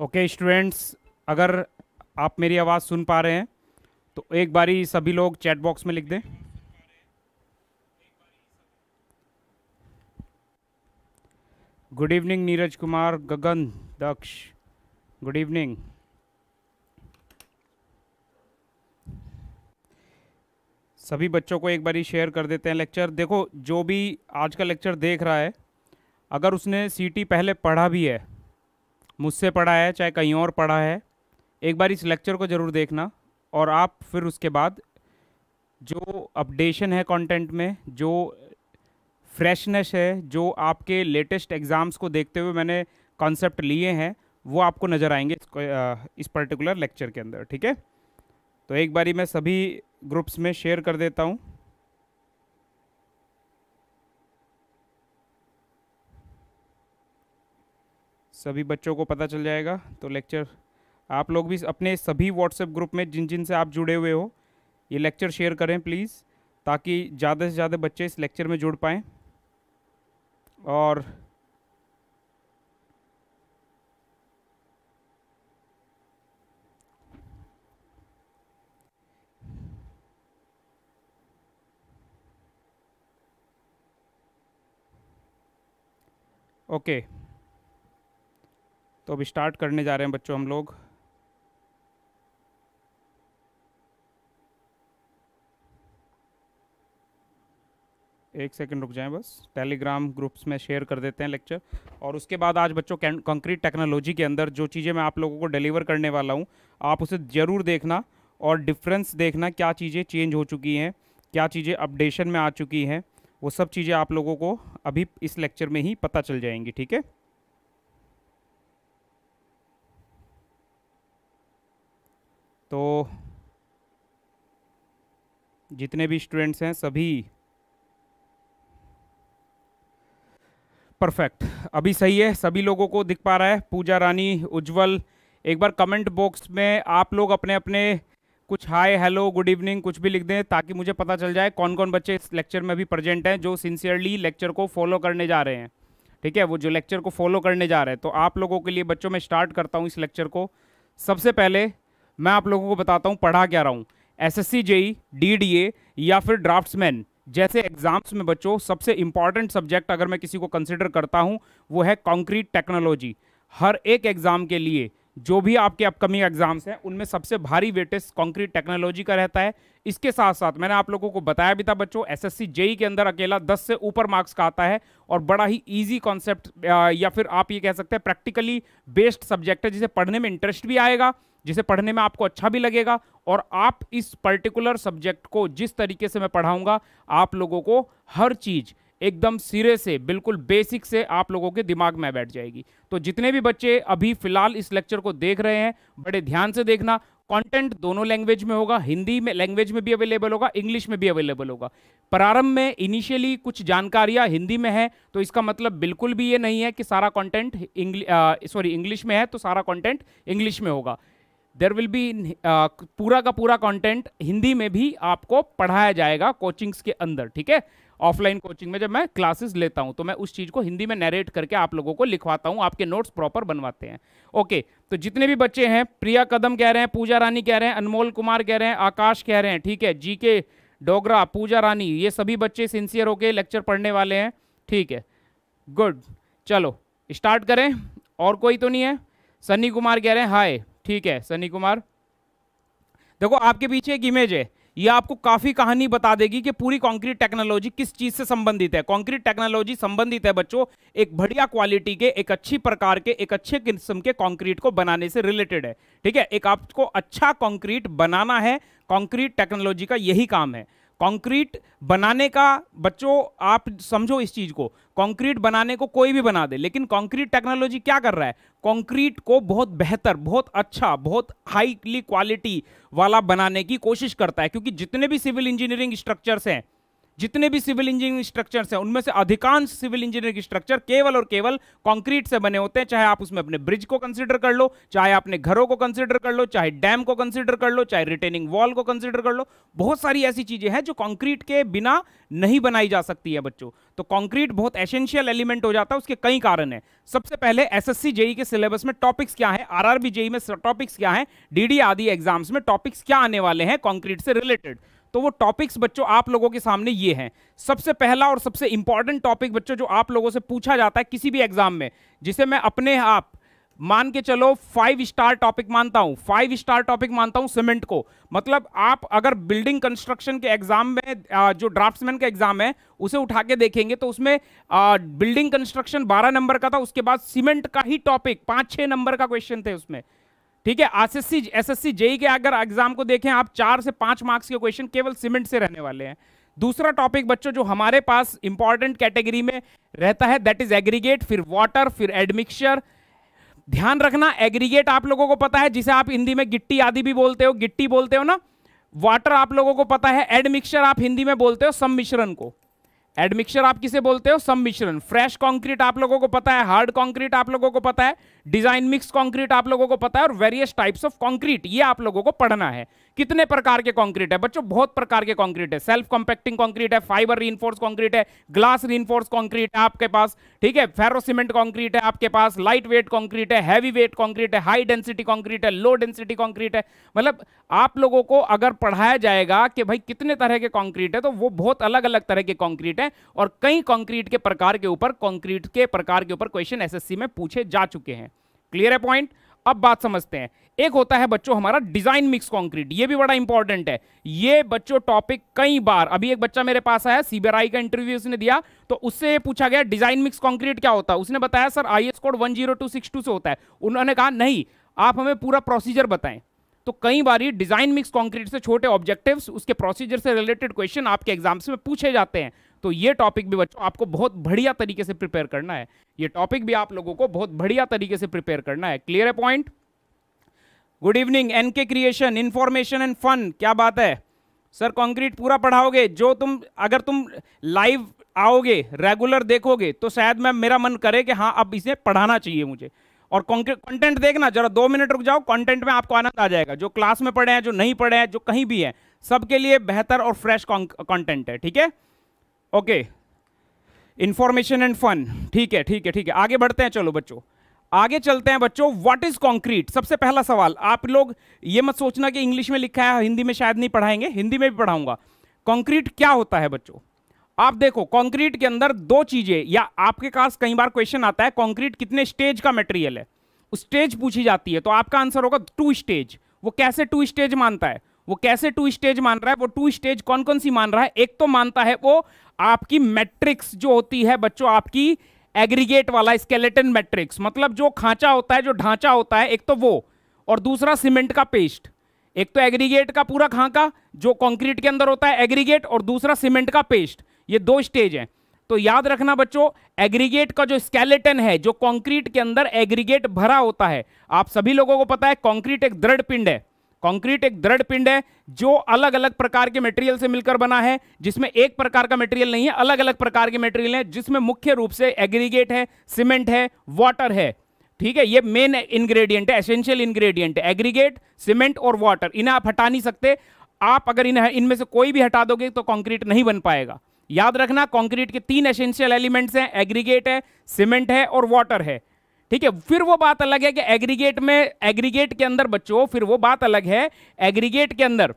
Okay okay, students अगर आप मेरी आवाज़ सुन पा रहे हैं तो एक बारी सभी लोग चैट बॉक्स में लिख दें good evening Neeraj Kumar Gagan Daksh good evening सभी बच्चों को एक बारी शेयर कर देते हैं लेक्चर देखो जो भी आज का लेक्चर देख रहा है अगर उसने सीटी पहले पढ़ा भी है मुझसे पढ़ा है चाहे कहीं और पढ़ा है एक बार इस लेक्चर को ज़रूर देखना और आप फिर उसके बाद जो अपडेशन है कंटेंट में जो फ्रेशनेस है जो आपके लेटेस्ट एग्ज़ाम्स को देखते हुए मैंने कॉन्सेप्ट लिए हैं वो आपको नज़र आएंगे इस पर्टिकुलर लेक्चर के अंदर ठीक है तो एक बारी मैं सभी ग्रुप्स में शेयर कर देता हूँ सभी बच्चों को पता चल जाएगा तो लेक्चर आप लोग भी अपने सभी व्हाट्सएप ग्रुप में जिन जिन से आप जुड़े हुए हो ये लेक्चर शेयर करें प्लीज़ ताकि ज़्यादा से ज़्यादा बच्चे इस लेक्चर में जुड़ पाएँ और ओके okay. तो अभी स्टार्ट करने जा रहे हैं बच्चों हम लोग एक सेकंड रुक जाएं बस टेलीग्राम ग्रुप्स में शेयर कर देते हैं लेक्चर और उसके बाद आज बच्चों कंक्रीट टेक्नोलॉजी के अंदर जो चीज़ें मैं आप लोगों को डिलीवर करने वाला हूँ आप उसे ज़रूर देखना और डिफरेंस देखना क्या चीज़ें चेंज हो चुकी हैं क्या चीज़ें अपडेशन में आ चुकी हैं वो सब चीज़ें आप लोगों को अभी इस लेक्चर में ही पता चल जाएंगी ठीक है तो जितने भी स्टूडेंट्स हैं सभी परफेक्ट अभी सही है सभी लोगों को दिख पा रहा है पूजा रानी उज्जवल एक बार कमेंट बॉक्स में आप लोग अपने अपने कुछ हाय हेलो गुड इवनिंग कुछ भी लिख दें ताकि मुझे पता चल जाए कौन कौन बच्चे इस लेक्चर में भी प्रेजेंट हैं जो सिंसियरली लेक्चर को फॉलो करने जा रहे हैं ठीक है वो जो लेक्चर को फॉलो करने जा रहे हैं तो आप लोगों के लिए बच्चों में स्टार्ट करता हूँ इस लेक्चर को सबसे पहले मैं आप लोगों को बताता हूँ पढ़ा क्या रहा हूँ S S C JE D D A या फिर ड्राफ्ट्समैन जैसे एग्जाम्स में बच्चों सबसे इंपॉर्टेंट सब्जेक्ट अगर मैं किसी को कंसिडर करता हूँ वो है कॉन्क्रीट टेक्नोलॉजी हर एक एग्ज़ाम के लिए जो भी आपके अपकमिंग एग्जाम्स हैं उनमें सबसे भारी वेटेज कॉन्क्रीट टेक्नोलॉजी का रहता है इसके साथ साथ मैंने आप लोगों को बताया भी था बच्चों एसएससी जेई e के अंदर अकेला 10 से ऊपर मार्क्स का आता है और बड़ा ही इजी कॉन्सेप्ट या फिर आप ये कह सकते हैं प्रैक्टिकली बेस्ड सब्जेक्ट है जिसे पढ़ने में इंटरेस्ट भी आएगा जिसे पढ़ने में आपको अच्छा भी लगेगा और आप इस पर्टिकुलर सब्जेक्ट को जिस तरीके से मैं पढ़ाऊंगा आप लोगों को हर चीज़ एकदम सिरे से बिल्कुल बेसिक से आप लोगों के दिमाग में बैठ जाएगी तो जितने भी बच्चे अभी फिलहाल इस लेक्चर को देख रहे हैं बड़े ध्यान से देखना कंटेंट दोनों लैंग्वेज में होगा हिंदी में लैंग्वेज में भी अवेलेबल होगा इंग्लिश में भी अवेलेबल होगा प्रारंभ में इनिशियली कुछ जानकारियां हिंदी में है तो इसका मतलब बिल्कुल भी ये नहीं है कि सारा कंटेंट सॉरी इंग्लिश में है तो सारा कंटेंट इंग्लिश में होगा देर विल बी पूरा का पूरा कंटेंट हिंदी में भी आपको पढ़ाया जाएगा कोचिंग्स के अंदर ठीक है ऑफलाइन कोचिंग में जब मैं क्लासेस लेता हूं तो मैं उस चीज़ को हिंदी में नैरेट करके आप लोगों को लिखवाता हूं आपके नोट्स प्रॉपर बनवाते हैं ओके तो जितने भी बच्चे हैं प्रिया कदम कह रहे हैं पूजा रानी कह रहे हैं अनमोल कुमार कह रहे हैं आकाश कह रहे हैं ठीक है जी के डोगरा पूजा रानी ये सभी बच्चे सिंसियर होके लेक्चर पढ़ने वाले हैं ठीक है गुड चलो स्टार्ट करें और कोई तो नहीं है सन्नी कुमार कह रहे हैं हाय ठीक है सनी कुमार देखो आपके पीछे एक इमेज है ये आपको काफ़ी कहानी बता देगी कि पूरी कंक्रीट टेक्नोलॉजी किस चीज़ से संबंधित है कंक्रीट टेक्नोलॉजी संबंधित है बच्चों एक बढ़िया क्वालिटी के एक अच्छी प्रकार के एक अच्छे किस्म के कंक्रीट को बनाने से रिलेटेड है ठीक है एक आपको अच्छा कंक्रीट बनाना है कंक्रीट टेक्नोलॉजी का यही काम है कंक्रीट बनाने का बच्चों आप समझो इस चीज़ को कंक्रीट बनाने को कोई भी बना दे लेकिन कंक्रीट टेक्नोलॉजी क्या कर रहा है कंक्रीट को बहुत बेहतर बहुत अच्छा बहुत हाईली क्वालिटी वाला बनाने की कोशिश करता है क्योंकि जितने भी सिविल इंजीनियरिंग स्ट्रक्चर्स हैं जितने भी सिविल इंजीनियरिंग स्ट्रक्चर्स हैं उनमें से अधिकांश सिविल इंजीनियरिंग स्ट्रक्चर केवल और केवल कंक्रीट से बने होते हैं चाहे आप उसमें अपने ब्रिज को कंसिडर कर लो चाहे अपने घरों को कंसिडर कर लो चाहे डैम को कंसिडर कर लो चाहे रिटेनिंग वॉल को कंसिडर कर लो बहुत सारी ऐसी चीजें हैं जो कॉन्क्रीट के बिना नहीं बनाई जा सकती है बच्चों तो कॉन्क्रीट बहुत एसेंशियल एलिमेंट हो जाता है उसके कई कारण है सबसे पहले एस जेई e के सिलेबस में टॉपिक्स क्या है आर जेई में टॉपिक्स क्या है डी आदि एग्जाम्स में टॉपिक्स क्या आने वाले हैं कॉन्क्रीट से रिलेटेड तो वो टॉपिक्स बच्चों आप लोगों के सामने ये हैं सबसे पहला और सबसे इंपॉर्टेंट टॉपिक बच्चों जो आप लोगों से पूछा जाता है किसी भी एग्जाम में जिसे मैं अपने आप मान के चलो फाइव स्टार टॉपिक मानता हूं फाइव स्टार टॉपिक मानता हूं सीमेंट को मतलब आप अगर बिल्डिंग कंस्ट्रक्शन के एग्जाम में जो ड्राफ्ट्समैन का एग्जाम है उसे उठा के देखेंगे तो उसमें बिल्डिंग कंस्ट्रक्शन बारह नंबर का था उसके बाद सीमेंट का ही टॉपिक पांच छह नंबर का क्वेश्चन थे उसमें ठीक है एसएससी एसएससी जेई के अगर एग्जाम को देखें आप चार से पांच मार्क्स के क्वेश्चन केवल सीमेंट से रहने वाले हैं दूसरा टॉपिक बच्चों जो हमारे पास इंपॉर्टेंट कैटेगरी में रहता है दैट इज एग्रीगेट फिर वाटर फिर एडमिक्सचर ध्यान रखना एग्रीगेट आप लोगों को पता है जिसे आप हिंदी में गिट्टी आदि भी बोलते हो गिट्टी बोलते हो ना वाटर आप लोगों को पता है एडमिक्सचर आप हिंदी में बोलते हो सम्मिश्रण को एडमिक्सचर आप किसे बोलते हो सम्मिश्रण फ्रेश कंक्रीट आप लोगों को पता है हार्ड कंक्रीट आप लोगों को पता है डिजाइन मिक्स कंक्रीट आप लोगों को पता है और वेरियस टाइप्स ऑफ कंक्रीट ये आप लोगों को पढ़ना है कितने प्रकार के कंक्रीट है बच्चों बहुत प्रकार के कंक्रीट है सेल्फ कॉम्पैक्टिंग कंक्रीट है फाइबर रीइंफोर्स कंक्रीट है ग्लास रीइंफोर्स कंक्रीट है आपके पास ठीक है फेरो सीमेंट कंक्रीट है आपके पास लाइट वेट कॉन्क्रीट है हैवी वेट कॉन्क्रीट है हाई डेंसिटी कॉन्क्रीट है लो डेंसिटी कॉन्क्रीट है मतलब आप लोगों को अगर पढ़ाया जाएगा कि भाई कितने तरह के कॉन्क्रीट है तो वो बहुत अलग अलग तरह के कॉन्क्रीट है और कई कॉन्क्रीट के प्रकार के ऊपर कॉन्क्रीट के प्रकार के ऊपर क्वेश्चन एस में पूछे जा चुके हैं क्लियर है पॉइंट अब बात समझते हैं एक होता है बच्चों हमारा डिजाइन मिक्स कंक्रीट ये भी बड़ा इंपॉर्टेंट है ये बच्चों टॉपिक कई बार अभी एक बच्चा मेरे पास आया सीबीआई का इंटरव्यू उसने दिया तो उससे पूछा गया डिजाइन मिक्स कंक्रीट क्या होता है उसने बताया sir I S code one से होता है उन्होंने कहा नहीं आप हमें पूरा प्रोसीजर बताएं तो कई बार डिजाइन मिक्स कॉन्क्रीट से छोटे ऑब्जेक्टिव उसके प्रोसीजर से रिलेटेड क्वेश्चन आपके एग्जाम्स में पूछे जाते हैं तो ये टॉपिक भी बच्चों आपको बहुत बढ़िया तरीके से प्रिपेयर करना है ये टॉपिक भी आप लोगों को बहुत बढ़िया तरीके से प्रिपेयर करना है क्लियर है point good evening N K creation information and fun क्या बात है सर कॉन्क्रीट पूरा पढ़ाओगे जो तुम अगर तुम लाइव आओगे रेगुलर देखोगे तो शायद मैं मेरा मन करे कि हाँ अब इसे पढ़ाना चाहिए मुझे और कॉन्क्रीट कंटेंट देखना जरा दो मिनट रुक जाओ कंटेंट में आपको आनंद आ जाएगा जो क्लास में पढ़े हैं जो नहीं पढ़े हैं जो कहीं भी हैं सबके लिए बेहतर और फ्रेश कंटेंट है ठीक है ओके इंफॉर्मेशन एंड फन ठीक है ठीक है ठीक है आगे बढ़ते हैं चलो बच्चों आगे चलते हैं बच्चों व्हाट इज कॉन्क्रीट सबसे पहला सवाल आप लोग ये मत सोचना कि इंग्लिश में लिखा है हिंदी में शायद नहीं पढ़ाएंगे हिंदी में भी पढ़ाऊंगा कॉन्क्रीट क्या होता है बच्चों आप देखो कॉन्क्रीट के अंदर दो चीजें या आपके पास कई बार क्वेश्चन आता है कॉन्क्रीट कितने स्टेज का मटेरियल है स्टेज पूछी जाती है तो आपका आंसर होगा टू स्टेज वो कैसे टू स्टेज मानता है वो कैसे टू स्टेज मान रहा है वो टू स्टेज कौन कौन सी मान रहा है एक तो मानता है वो आपकी मैट्रिक्स जो होती है बच्चों आपकी एग्रीगेट वाला स्केलेटन मैट्रिक्स मतलब जो खांचा होता है जो ढांचा होता है एक तो वो और दूसरा सीमेंट का पेस्ट एक तो एग्रीगेट का पूरा खांका जो कंक्रीट के अंदर होता है एग्रीगेट और दूसरा सीमेंट का पेस्ट ये दो स्टेज हैं तो याद रखना बच्चों एग्रीगेट का जो स्केलेटन है जो कंक्रीट के अंदर एग्रीगेट भरा होता है आप सभी लोगों को पता है कंक्रीट एक दृढ़ पिंड है कंक्रीट एक दृढ़ पिंड है जो अलग अलग प्रकार के मटेरियल से मिलकर बना है जिसमें एक प्रकार का मटेरियल नहीं है अलग अलग प्रकार के मटेरियल है जिसमें मुख्य रूप से एग्रीगेट है सीमेंट है वाटर है ठीक है ये मेन इंग्रेडिएंट है एसेंशियल इंग्रेडिएंट है एग्रीगेट सीमेंट और वाटर इन्हें आप हटा नहीं सकते आप अगर इन्हें इनमें से कोई भी हटा दोगे तो कॉन्क्रीट नहीं बन पाएगा याद रखना कॉन्क्रीट के तीन एसेंशियल एलिमेंट्स हैं एग्रीगेट है सीमेंट है और वाटर है ठीक है फिर वो बात अलग है कि एग्रीगेट में एग्रीगेट के अंदर बच्चों फिर वो बात अलग है एग्रीगेट के अंदर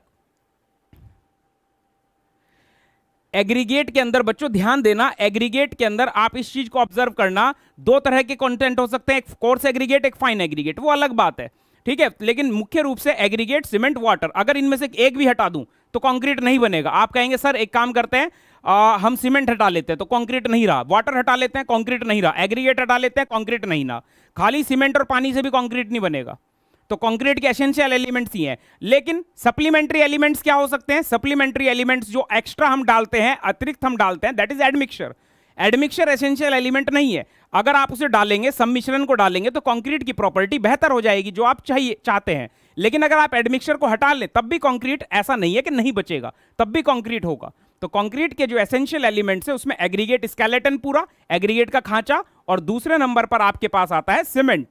एग्रीगेट के अंदर बच्चों ध्यान देना एग्रीगेट के अंदर आप इस चीज को ऑब्जर्व करना दो तरह के कंटेंट हो सकते हैं एक कोर्स एग्रीगेट एक फाइन एग्रीगेट वो अलग बात है ठीक है लेकिन मुख्य रूप से एग्रीगेट सीमेंट वाटर अगर इनमें से एक भी हटा दूं तो कंक्रीट नहीं बनेगा आप कहेंगे सर एक काम करते हैं आ, हम सीमेंट हटा लेते हैं तो कॉन्क्रीट नहीं रहा वाटर हटा लेते हैं कॉन्क्रीट नहीं रहा एग्रीगेट हटा लेते हैं कॉन्क्रीट नहीं रहा खाली सीमेंट और पानी से भी कॉन्क्रीट नहीं बनेगा तो कंक्रीट के एसेंशियल एलिमेंट्स ही हैं लेकिन सप्लीमेंट्री एलिमेंट्स क्या हो सकते हैं सप्लीमेंट्री एलिमेंट्स जो एक्स्ट्रा हम डालते हैं अतिरिक्त हम डालते हैं that is admixture admixture essential element नहीं है अगर आप उसे डालेंगे सम्मिश्रण को डालेंगे तो कंक्रीट की प्रॉपर्टी बेहतर हो जाएगी जो आप चाहिए चाहते हैं लेकिन अगर आप एडमिक्सर को हटा लें तब भी कंक्रीट ऐसा नहीं है कि नहीं बचेगा तब भी कंक्रीट होगा तो कंक्रीट के जो एसेंशियल एलिमेंट्स है उसमें एग्रीगेट स्केलेटन पूरा एग्रीगेट का खांचा और दूसरे नंबर पर आपके पास आता है सीमेंट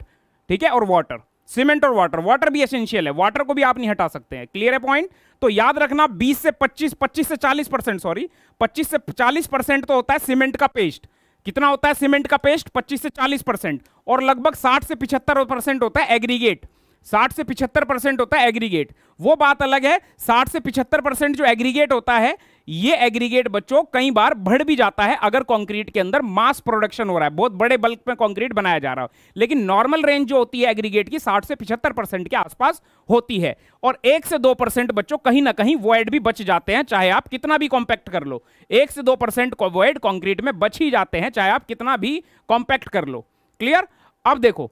ठीक है और वाटर सीमेंट और वाटर वाटर भी एसेंशियल है वाटर को भी आप नहीं हटा सकते हैं क्लियर है पॉइंट तो याद रखना 20 से 25 25 से 40 परसेंट सॉरी 25 से 40 परसेंट तो होता है सीमेंट का पेस्ट कितना होता है सीमेंट का पेस्ट 25 से 40 परसेंट और लगभग 60 से 75 परसेंट होता है एग्रीगेट 60 से 75 परसेंट होता है एग्रीगेट वो बात अलग है 60 से 75 परसेंट जो एग्रीगेट होता है ये एग्रीगेट बच्चों कई बार बढ़ भी जाता है अगर कंक्रीट के अंदर मास प्रोडक्शन हो रहा है बहुत बड़े बल्क में कंक्रीट बनाया जा रहा हो लेकिन नॉर्मल रेंज जो होती है एग्रीगेट की साठ से पिछहत्तर परसेंट के आसपास होती है और एक से दो परसेंट बच्चों कहीं ना कहीं वॉइड भी बच जाते हैं चाहे आप कितना भी कॉम्पैक्ट कर लो एक से दो परसेंट वॉइड कॉन्क्रीट में बच ही जाते हैं चाहे आप कितना भी कॉम्पैक्ट कर लो क्लियर अब देखो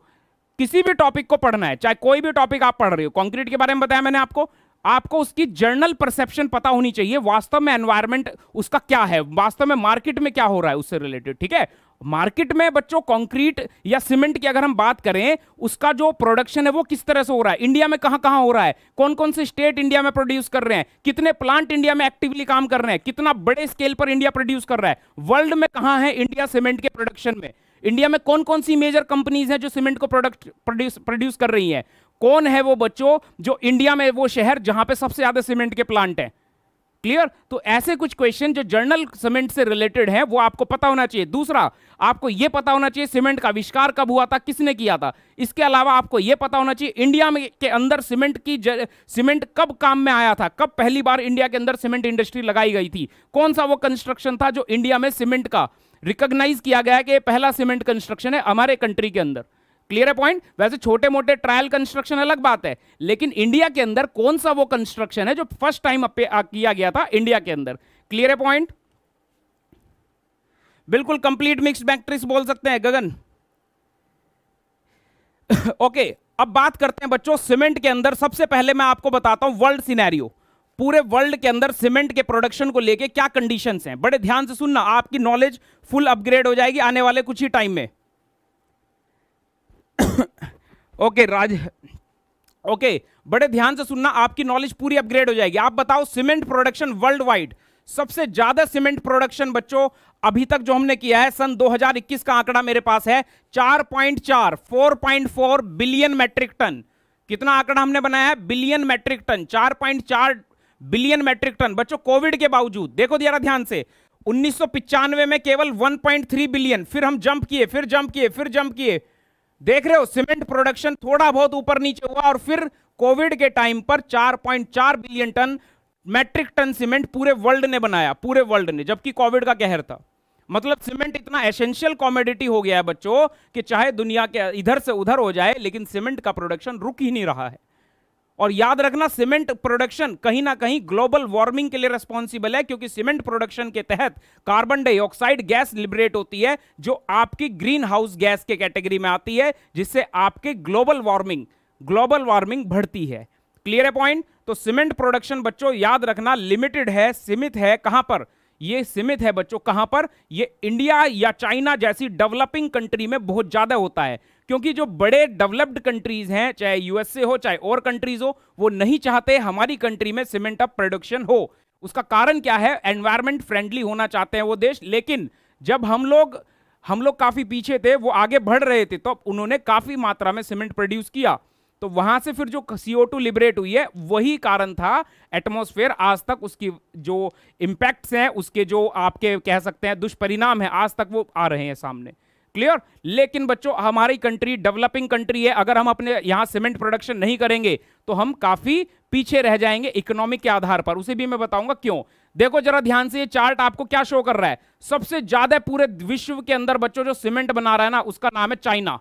किसी भी टॉपिक को पढ़ना है चाहे कोई भी टॉपिक आप पढ़ रहे हो कंक्रीट के बारे में बताया मैंने आपको आपको उसकी जर्नल परसेप्शन पता होनी चाहिए वास्तव में एनवायरमेंट उसका क्या है वास्तव में मार्केट में क्या हो रहा है उससे रिलेटेड ठीक है मार्केट में बच्चों कंक्रीट या सीमेंट की अगर हम बात करें उसका जो प्रोडक्शन है वो किस तरह से हो रहा है इंडिया में कहां कहां हो रहा है कौन कौन से स्टेट इंडिया में प्रोड्यूस कर रहे हैं कितने प्लांट इंडिया में एक्टिवली काम कर रहे हैं कितना बड़े स्केल पर इंडिया प्रोड्यूस कर रहा है वर्ल्ड में कहां है इंडिया सीमेंट के प्रोडक्शन में इंडिया में कौन कौन सी मेजर कंपनीज हैं जो सीमेंट को प्रोडक्ट प्रोड्यूस प्रोड्यूस कर रही हैं कौन है वो बच्चों जो इंडिया में वो शहर जहां पे सबसे ज्यादा सीमेंट के प्लांट हैं क्लियर तो ऐसे कुछ क्वेश्चन जो जर्नल सीमेंट से रिलेटेड हैं वो आपको पता होना चाहिए दूसरा आपको ये पता होना चाहिए सीमेंट का आविष्कार कब हुआ था किसने किया था इसके अलावा आपको ये पता होना चाहिए इंडिया में के अंदर सीमेंट की सीमेंट कब काम में आया था कब पहली बार इंडिया के अंदर सीमेंट इंडस्ट्री लगाई गई थी कौन सा वो कंस्ट्रक्शन था जो इंडिया में सीमेंट का रिकॉग्नाइज किया गया कि पहला सीमेंट कंस्ट्रक्शन है हमारे कंट्री के अंदर क्लियर है पॉइंट वैसे छोटे मोटे ट्रायल कंस्ट्रक्शन अलग बात है लेकिन इंडिया के अंदर कौन सा वो कंस्ट्रक्शन है जो फर्स्ट टाइम किया गया था इंडिया के अंदर क्लियर है पॉइंट बिल्कुल कंप्लीट मिक्स मैट्रिक्स बोल सकते हैं गगन ओके okay, अब बात करते हैं बच्चों सीमेंट के अंदर सबसे पहले मैं आपको बताता हूं वर्ल्ड सिनेरियो पूरे वर्ल्ड के अंदर सीमेंट के प्रोडक्शन को लेके क्या कंडीशंस हैं बड़े ध्यान से सुनना आपकी नॉलेज फुल अपग्रेड हो जाएगी आने वाले कुछ ही टाइम में ओके राज ओके बड़े ध्यान से सुनना आपकी नॉलेज पूरी अपग्रेड हो जाएगी आप बताओ सीमेंट प्रोडक्शन वर्ल्ड वाइड सबसे ज्यादा सीमेंट प्रोडक्शन बच्चों अभी तक जो हमने किया है सन 2021 का आंकड़ा मेरे पास है 4.4 4.4 बिलियन मैट्रिक टन कितना आंकड़ा हमने बनाया है billion metric ton 4.4 billion metric ton बच्चों कोविड के बावजूद देखो जरा ध्यान से उन्नीस में केवल 1.3 बिलियन फिर हम जंप किए फिर जंप किए फिर जंप किए देख रहे हो सीमेंट प्रोडक्शन थोड़ा बहुत ऊपर नीचे हुआ और फिर कोविड के टाइम पर 4.4 billion ton metric ton cement पूरे वर्ल्ड ने बनाया पूरे वर्ल्ड ने जबकि कोविड का कहर था मतलब सीमेंट इतना एसेंशियल कॉमोडिटी हो गया है बच्चों कि चाहे दुनिया के इधर से उधर हो जाए लेकिन सीमेंट का प्रोडक्शन रुक ही नहीं रहा है और याद रखना सीमेंट प्रोडक्शन कहीं ना कहीं ग्लोबल वार्मिंग के लिए रेस्पॉन्सिबल है क्योंकि सीमेंट प्रोडक्शन के तहत कार्बन डाइऑक्साइड गैस लिबरेट होती है जो आपकी ग्रीन हाउस गैस के कैटेगरी में आती है जिससे आपके ग्लोबल वार्मिंग ग्लोबल वार्मिंग बढ़ती है क्लियर है पॉइंट तो सीमेंट प्रोडक्शन बच्चों याद रखना लिमिटेड है सीमित है कहां पर ये सीमित है बच्चों कहां पर ये इंडिया या चाइना जैसी डेवलपिंग कंट्री में बहुत ज्यादा होता है क्योंकि जो बड़े डेवलप्ड कंट्रीज हैं चाहे यूएसए हो चाहे और कंट्रीज हो वो नहीं चाहते हमारी कंट्री में सीमेंट अप प्रोडक्शन हो उसका कारण क्या है एनवायरमेंट फ्रेंडली होना चाहते हैं वो देश लेकिन जब हम लोग हम लोग काफ़ी पीछे थे वो आगे बढ़ रहे थे तो उन्होंने काफ़ी मात्रा में सीमेंट प्रोड्यूस किया तो वहां से फिर जो सीओ टू लिबरेट हुई है वही कारण था एटमोसफेयर आज तक उसकी जो इम्पैक्ट्स हैं उसके जो आपके कह सकते हैं दुष्परिणाम है आज तक वो आ रहे हैं सामने क्लियर लेकिन बच्चों हमारी कंट्री डेवलपिंग कंट्री है अगर हम अपने यहां सीमेंट प्रोडक्शन नहीं करेंगे तो हम काफ़ी पीछे रह जाएंगे इकोनॉमिक के आधार पर उसे भी मैं बताऊंगा क्यों देखो जरा ध्यान से ये चार्ट आपको क्या शो कर रहा है सबसे ज़्यादा पूरे विश्व के अंदर बच्चों जो सीमेंट बना रहा है ना उसका नाम है चाइना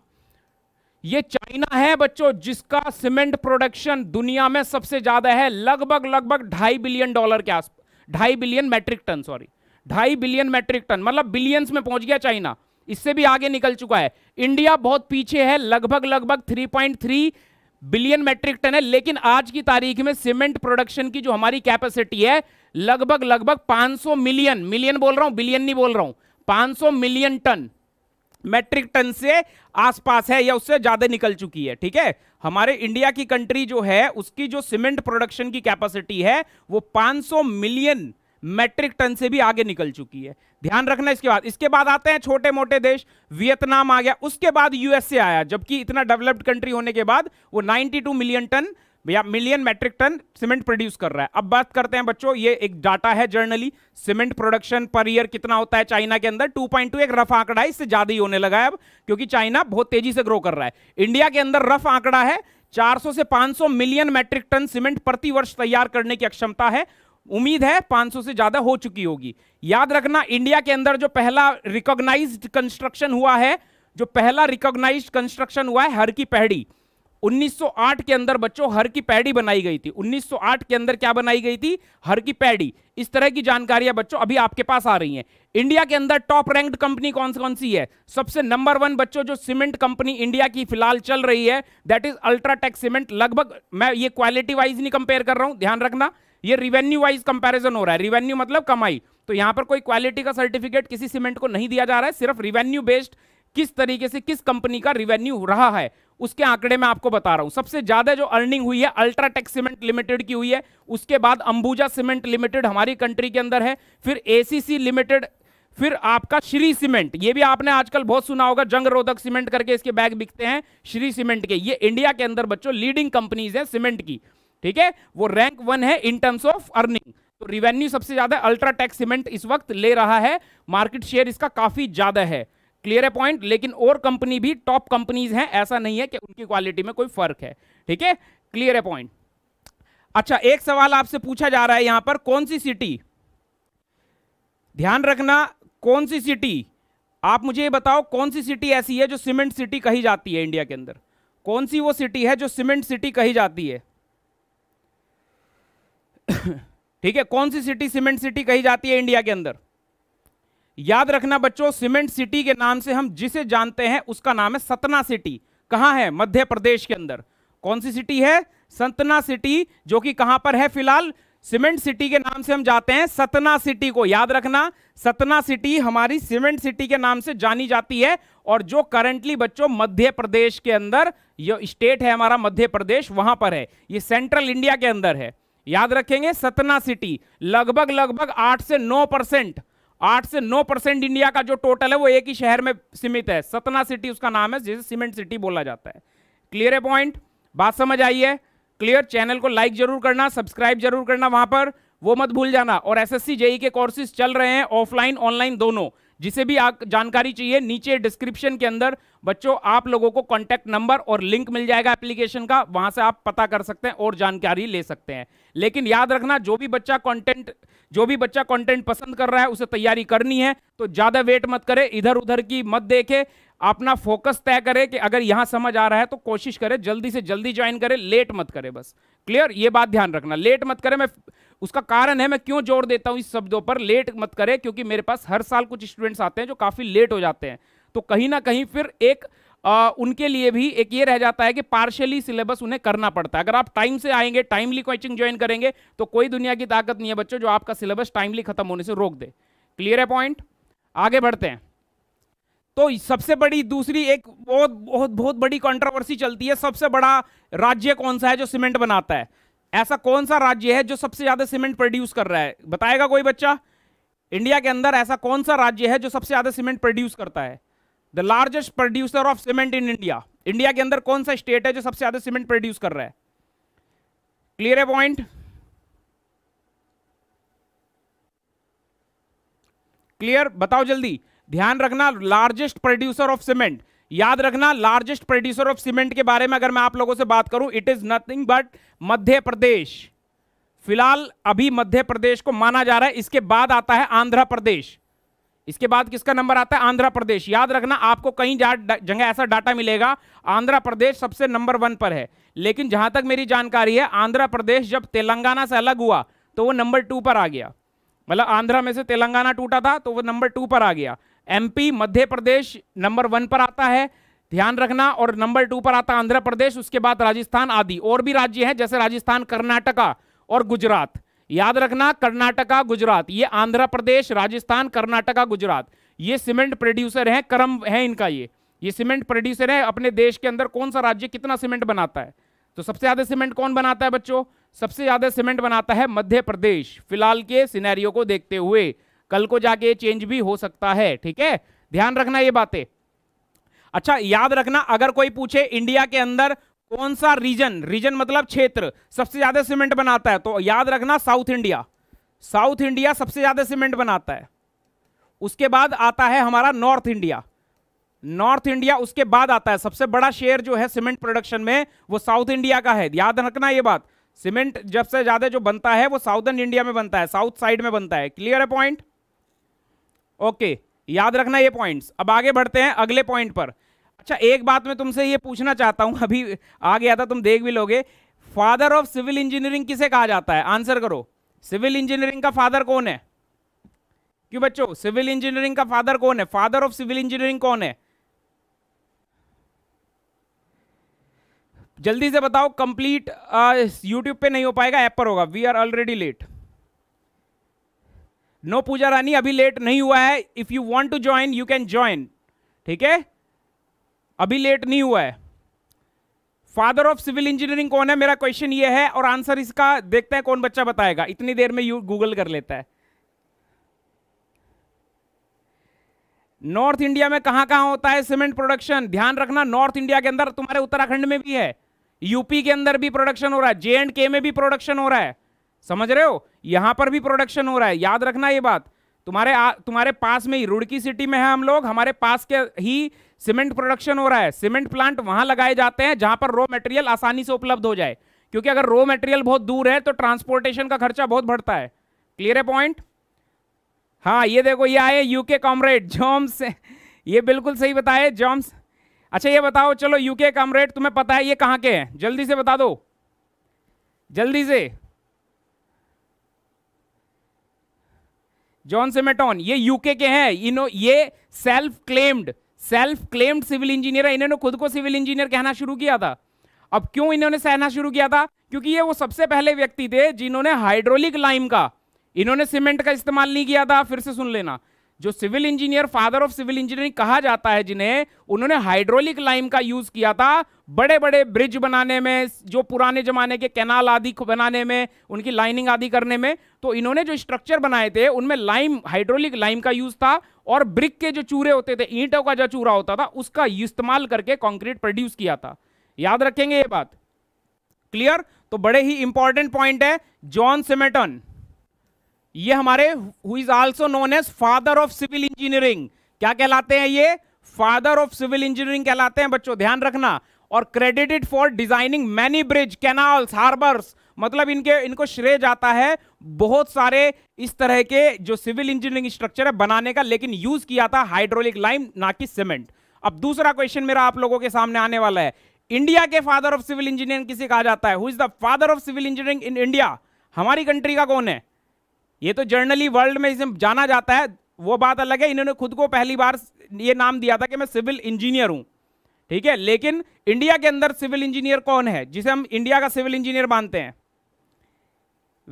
ये चाइना है बच्चों जिसका सीमेंट प्रोडक्शन दुनिया में सबसे ज़्यादा है लगभग लगभग ढाई बिलियन डॉलर के आसपास ढाई बिलियन मैट्रिक टन सॉरी ढाई बिलियन मैट्रिक टन मतलब बिलियंस में पहुंच गया चाइना इससे भी आगे निकल चुका है इंडिया बहुत पीछे है लगभग लगभग 3.3 बिलियन मेट्रिक टन है लेकिन आज की तारीख में सीमेंट प्रोडक्शन की जो हमारी कैपेसिटी है लगभग लगभग 500 मिलियन मिलियन बोल रहा हूं बिलियन नहीं बोल रहा हूं 500 मिलियन टन मेट्रिक टन से आसपास है या उससे ज्यादा निकल चुकी है ठीक है हमारे इंडिया की कंट्री जो है उसकी जो सीमेंट प्रोडक्शन की कैपेसिटी है वो पांच मिलियन मेट्रिक टन से भी आगे निकल चुकी है ध्यान रखना इसके बाद इसके बाद आते हैं छोटे मोटे देश वियतनाम आ गया उसके बाद यूएसए आया जबकि इतना डेवलप्ड कंट्री होने के बाद वो 92 मिलियन टन या million metric ton cement produce कर रहा है अब बात करते हैं बच्चों ये एक डाटा है generally cement production per year कितना होता है चाइना के अंदर 2.2 एक रफ आंकड़ा है इससे ज्यादा ही होने लगा है अब क्योंकि चाइना बहुत तेजी से ग्रो कर रहा है इंडिया के अंदर रफ आंकड़ा है 400 से 500 मिलियन मेट्रिक टन सीमेंट प्रति वर्ष तैयार करने की अक्षमता है उम्मीद है 500 से ज्यादा हो चुकी होगी याद रखना इंडिया के अंदर जो पहला रिकॉग्नाइज कंस्ट्रक्शन हुआ है जो पहला रिकॉग्नाइज कंस्ट्रक्शन हुआ है हर की पैड़ी 1908 के अंदर बच्चों हर की पैड़ी बनाई गई थी 1908 के अंदर क्या बनाई गई थी हर की पैड़ी इस तरह की जानकारियां बच्चों अभी आपके पास आ रही हैं इंडिया के अंदर टॉप रैंक्ड कंपनी कौन कौन सी है सबसे नंबर वन बच्चों जो सीमेंट कंपनी इंडिया की फिलहाल चल रही है दैट इज अल्ट्राटेक सीमेंट लगभग मैं ये क्वालिटी वाइज नहीं कंपेयर कर रहा हूं ध्यान रखना ये रिवेन्यू वाइज कंपैरिजन हो रहा है रिवेन्यू मतलब कमाई तो यहाँ पर कोई क्वालिटी का सर्टिफिकेट किसी सीमेंट को नहीं दिया जा रहा है सिर्फ रिवेन्यू बेस्ड किस तरीके से किस कंपनी का रिवेन्यू रहा है उसके आंकड़े मैं आपको बता रहा हूं सबसे ज्यादा जो अर्निंग हुई है अल्ट्राटेक सीमेंट लिमिटेड की हुई है उसके बाद अंबुजा सीमेंट लिमिटेड हमारी कंट्री के अंदर है फिर एसीसी लिमिटेड फिर आपका श्री सीमेंट ये भी आपने आजकल बहुत सुना होगा जंग रोधक सीमेंट करके इसके बैग बिकते हैं श्री सीमेंट के ये इंडिया के अंदर बच्चों लीडिंग कंपनीज हैं सीमेंट की ठीक है वो रैंक वन है इन टर्म्स ऑफ अर्निंग तो रिवेन्यू सबसे ज्यादा टेक सीमेंट इस वक्त ले रहा है मार्केट शेयर इसका काफी ज्यादा है क्लियर है पॉइंट लेकिन और कंपनी भी टॉप कंपनीज हैं ऐसा नहीं है कि उनकी क्वालिटी में कोई फर्क है ठीक है क्लियर है पॉइंट अच्छा एक सवाल आपसे पूछा जा रहा है यहां पर कौन सी सिटी ध्यान रखना कौन सी सिटी आप मुझे ये बताओ कौन सी सिटी ऐसी है जो सीमेंट सिटी कही जाती है इंडिया के अंदर कौन सी वो सिटी है जो सीमेंट सिटी कही जाती है ठीक है कौन सी सिटी सीमेंट सिटी कही जाती है इंडिया के अंदर याद रखना बच्चों सीमेंट सिटी के नाम से हम जिसे जानते हैं उसका नाम है सतना सिटी कहां है मध्य प्रदेश के अंदर कौन सी सिटी है सतना सिटी जो कि कहां पर है फिलहाल सीमेंट सिटी के नाम से हम जाते हैं सतना सिटी को याद रखना सतना सिटी हमारी सीमेंट सिटी के नाम से जानी जाती है और जो करंटली बच्चों मध्य प्रदेश के अंदर जो स्टेट है हमारा मध्य प्रदेश वहां पर है ये सेंट्रल इंडिया के अंदर है याद रखेंगे सतना सिटी लगभग लगभग आठ से नौ परसेंट आठ से नौ परसेंट इंडिया का जो टोटल है वो एक ही शहर में सीमित है सतना सिटी उसका नाम है जिसे सीमेंट सिटी बोला जाता है क्लियर है पॉइंट बात समझ आई है क्लियर चैनल को लाइक जरूर करना सब्सक्राइब जरूर करना वहां पर वो मत भूल जाना और एसएससी जेई e के कोर्सेज चल रहे हैं ऑफलाइन ऑनलाइन दोनों जिसे भी जानकारी चाहिए नीचे डिस्क्रिप्शन के अंदर बच्चों आप लोगों को कॉन्टैक्ट नंबर और लिंक मिल जाएगा एप्लीकेशन का वहां से आप पता कर सकते हैं और जानकारी ले सकते हैं लेकिन याद रखना जो भी बच्चा कंटेंट जो भी बच्चा कंटेंट पसंद कर रहा है उसे तैयारी करनी है तो ज़्यादा वेट मत करे इधर उधर की मत देखे अपना फोकस तय करे कि अगर यहां समझ आ रहा है तो कोशिश करे जल्दी से जल्दी ज्वाइन करे लेट मत करे बस क्लियर ये बात ध्यान रखना लेट मत करे मैं उसका कारण है मैं क्यों जोर देता हूं इस शब्दों पर लेट मत करें क्योंकि मेरे पास हर साल कुछ स्टूडेंट्स आते हैं जो काफ़ी लेट हो जाते हैं तो कहीं ना कहीं फिर एक आ, उनके लिए भी एक ये रह जाता है कि पार्शली सिलेबस उन्हें करना पड़ता है अगर आप टाइम से आएंगे टाइमली कोचिंग ज्वाइन करेंगे तो कोई दुनिया की ताकत नहीं है बच्चों जो आपका सिलेबस टाइमली खत्म होने से रोक दे क्लियर है पॉइंट आगे बढ़ते हैं तो सबसे बड़ी दूसरी एक बहुत बहुत बहुत बड़ी कंट्रोवर्सी चलती है सबसे बड़ा राज्य कौन सा है जो सीमेंट बनाता है ऐसा कौन सा राज्य है जो सबसे ज्यादा सीमेंट प्रोड्यूस कर रहा है बताएगा कोई बच्चा इंडिया के अंदर ऐसा कौन सा राज्य है जो सबसे ज्यादा सीमेंट प्रोड्यूस करता है the largest producer of cement in India India के अंदर कौन सा स्टेट है जो सबसे ज्यादा सीमेंट प्रोड्यूस कर रहा है क्लियर है पॉइंट क्लियर बताओ जल्दी ध्यान रखना लार्जेस्ट प्रोड्यूसर ऑफ सीमेंट याद रखना लार्जेस्ट प्रोड्यूसर ऑफ सीमेंट के बारे में अगर मैं आप लोगों से बात करूं it is nothing but Madhya Pradesh फिलहाल अभी मध्य प्रदेश को माना जा रहा है इसके बाद आता है आंध्र प्रदेश इसके बाद किसका नंबर आता है आंध्र प्रदेश याद रखना आपको कहीं जगह ऐसा डाटा मिलेगा आंध्र प्रदेश सबसे नंबर वन पर है लेकिन जहां तक मेरी जानकारी है आंध्र प्रदेश जब तेलंगाना से अलग हुआ तो वो नंबर टू पर आ गया मतलब आंध्र में से तेलंगाना टूटा था तो वो नंबर टू पर आ गया MP Madhya Pradesh number one पर आता है ध्यान रखना और नंबर टू पर आता आंध्र प्रदेश उसके बाद राजस्थान आदि और भी राज्य हैं जैसे राजस्थान कर्नाटका और गुजरात याद रखना कर्नाटका गुजरात ये आंध्र प्रदेश राजस्थान कर्नाटका गुजरात ये सीमेंट प्रोड्यूसर हैं कर्म है इनका ये ये सीमेंट प्रोड्यूसर है अपने देश के अंदर कौन सा राज्य कितना सीमेंट बनाता है तो सबसे ज़्यादा सीमेंट कौन बनाता है बच्चों सबसे ज़्यादा सीमेंट बनाता है मध्य प्रदेश फिलहाल के सिनेरियो को देखते हुए कल को जाके चेंज भी हो सकता है ठीक है ध्यान रखना ये बातें अच्छा याद रखना अगर कोई पूछे इंडिया के अंदर कौन सा रीजन रीजन मतलब क्षेत्र सबसे ज्यादा सीमेंट बनाता है तो याद रखना साउथ इंडिया साउथ इंडिया सबसे ज्यादा सीमेंट बनाता है उसके बाद आता है हमारा नॉर्थ इंडिया नॉर्थ इंडिया उसके बाद आता है सबसे बड़ा शेयर जो है सीमेंट प्रोडक्शन में वो साउथ इंडिया का है याद रखना ये बात सीमेंट जब से ज्यादा जो बनता है वो साउथर्न इंडिया में बनता है साउथ साइड में बनता है क्लियर है पॉइंट ओके याद रखना ये पॉइंट्स अब आगे बढ़ते हैं अगले पॉइंट पर अच्छा एक बात मैं तुमसे ये पूछना चाहता हूं अभी आ गया था तुम देख भी लोगे फादर ऑफ सिविल इंजीनियरिंग किसे कहा जाता है आंसर करो सिविल इंजीनियरिंग का फादर कौन है क्यों बच्चों सिविल इंजीनियरिंग का फादर कौन है फादर ऑफ सिविल इंजीनियरिंग कौन है जल्दी से बताओ कंप्लीट यूट्यूब uh, पे नहीं हो पाएगा ऐप पर होगा we are already late no Pooja Rani अभी लेट नहीं हुआ है if you want to join you can join ठीक है अभी लेट नहीं हुआ है फादर ऑफ सिविल इंजीनियरिंग कौन है मेरा क्वेश्चन ये है और आंसर इसका देखते हैं कौन बच्चा बताएगा इतनी देर में यू गूगल कर लेता है नॉर्थ इंडिया में कहां कहां होता है सीमेंट प्रोडक्शन ध्यान रखना नॉर्थ इंडिया के अंदर तुम्हारे उत्तराखंड में भी है यूपी के अंदर भी प्रोडक्शन हो रहा है जे एंड के में भी प्रोडक्शन हो रहा है समझ रहे हो यहां पर भी प्रोडक्शन हो रहा है याद रखना ये बात तुम्हारे आ, तुम्हारे पास में ही रुड़की सिटी में है हम लोग हमारे पास के ही सीमेंट प्रोडक्शन हो रहा है सीमेंट प्लांट वहां लगाए जाते हैं जहां पर रॉ मटेरियल आसानी से उपलब्ध हो जाए क्योंकि अगर रॉ मटेरियल बहुत दूर है तो ट्रांसपोर्टेशन का खर्चा बहुत बढ़ता है क्लियर है पॉइंट हाँ ये देखो ये आए यूके कॉमरेड जॉम्स ये बिल्कुल सही बताए जॉम्स अच्छा ये बताओ चलो यूके कॉमरेड तुम्हें पता है ये कहाँ के हैं जल्दी से बता दो जल्दी से जॉन सेमेटॉन ये यूके के हैं इनो ये self claimed self claimed civil engineer है इन्होंने खुद को सिविल इंजीनियर कहना शुरू किया था अब क्यों इन्होंने सहना शुरू किया था क्योंकि ये वो सबसे पहले व्यक्ति थे जिन्होंने हाइड्रोलिक लाइम का इन्होंने सीमेंट का इस्तेमाल नहीं किया था फिर से सुन लेना जो civil engineer father of civil engineering कहा जाता है जिन्हें उन्होंने हाइड्रोलिक लाइम का यूज किया था बड़े बड़े ब्रिज बनाने में जो पुराने जमाने के कैनाल आदि बनाने में उनकी लाइनिंग आदि करने में तो इन्होंने जो स्ट्रक्चर बनाए थे उनमें लाइम हाइड्रोलिक लाइम का यूज था और ब्रिक के जो चूरे होते थे ईंटों का जो चूरा होता था उसका इस्तेमाल करके कॉन्क्रीट प्रोड्यूस किया था याद रखेंगे ये बात क्लियर तो बड़े ही इंपॉर्टेंट पॉइंट है जॉन सिमेटन ये हमारे who is also known as father of civil engineering क्या कहलाते हैं ये फादर ऑफ सिविल इंजीनियरिंग कहलाते हैं बच्चों ध्यान रखना और credited for designing many bridge canals harbours मतलब इनके इनको श्रेय जाता है बहुत सारे इस तरह के जो सिविल इंजीनियरिंग स्ट्रक्चर है बनाने का लेकिन यूज किया था हाइड्रोलिक लाइम ना कि सीमेंट अब दूसरा क्वेश्चन मेरा आप लोगों के सामने आने वाला है इंडिया के फादर ऑफ सिविल इंजीनियरिंग किसे कहा जाता है who is the father of civil engineering in India हमारी कंट्री का कौन है ये तो जर्नली वर्ल्ड में इसे जाना जाता है वो बात अलग है इन्होंने खुद को पहली बार ये नाम दिया था कि मैं सिविल इंजीनियर हूं ठीक है लेकिन इंडिया के अंदर सिविल इंजीनियर कौन है जिसे हम इंडिया का सिविल इंजीनियर मानते हैं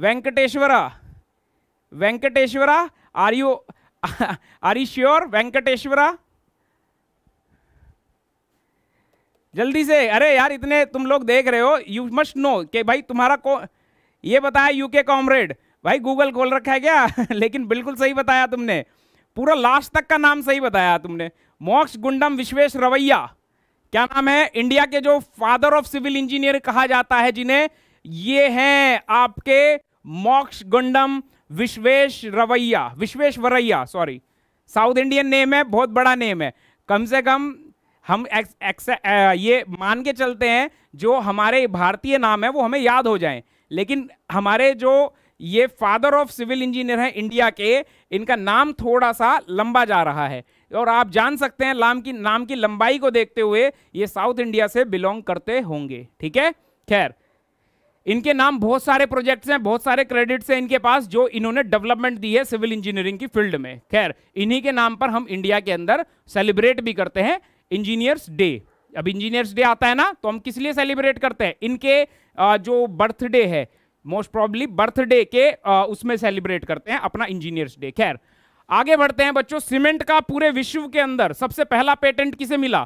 Venkateshwara Venkateshwara are you are you sure Venkateshwara जल्दी से अरे यार इतने तुम लोग देख रहे हो यू मस्ट नो कि भाई तुम्हारा को ये बताया यूके कॉमरेड भाई गूगल खोल रखा है क्या लेकिन बिल्कुल सही बताया तुमने पूरा लास्ट तक का नाम सही बताया तुमने मोक्ष गुंडम विश्वेश रवैया क्या नाम है इंडिया के जो फादर ऑफ सिविल इंजीनियर कहा जाता है जिन्हें ये हैं आपके मोक्ष Mokshagundam Visvesvaraya Visvesvaraya sorry South Indian name है बहुत बड़ा नेम है कम से कम हम एक, एक, आ, ये मान के चलते हैं जो हमारे भारतीय नाम है वो हमें याद हो जाए लेकिन हमारे जो ये फादर ऑफ सिविल इंजीनियर हैं इंडिया के इनका नाम थोड़ा सा लंबा जा रहा है और आप जान सकते हैं नाम की नाम की लंबाई को देखते हुए ये साउथ इंडिया से बिलोंग करते होंगे ठीक है खैर इनके नाम बहुत सारे प्रोजेक्ट्स हैं बहुत सारे क्रेडिट्स हैं इनके पास जो इन्होंने डेवलपमेंट दी है सिविल इंजीनियरिंग की फील्ड में खैर इन्हीं के नाम पर हम इंडिया के अंदर सेलिब्रेट भी करते हैं इंजीनियर्स डे अब इंजीनियर्स डे आता है ना तो हम किस लिए सेलिब्रेट करते हैं इनके जो बर्थडे है मोस्ट प्रॉब्ली बर्थडे के आ, उसमें सेलिब्रेट करते हैं अपना इंजीनियर्स डे खैर आगे बढ़ते हैं बच्चों सीमेंट का पूरे विश्व के अंदर सबसे पहला पेटेंट किसे मिला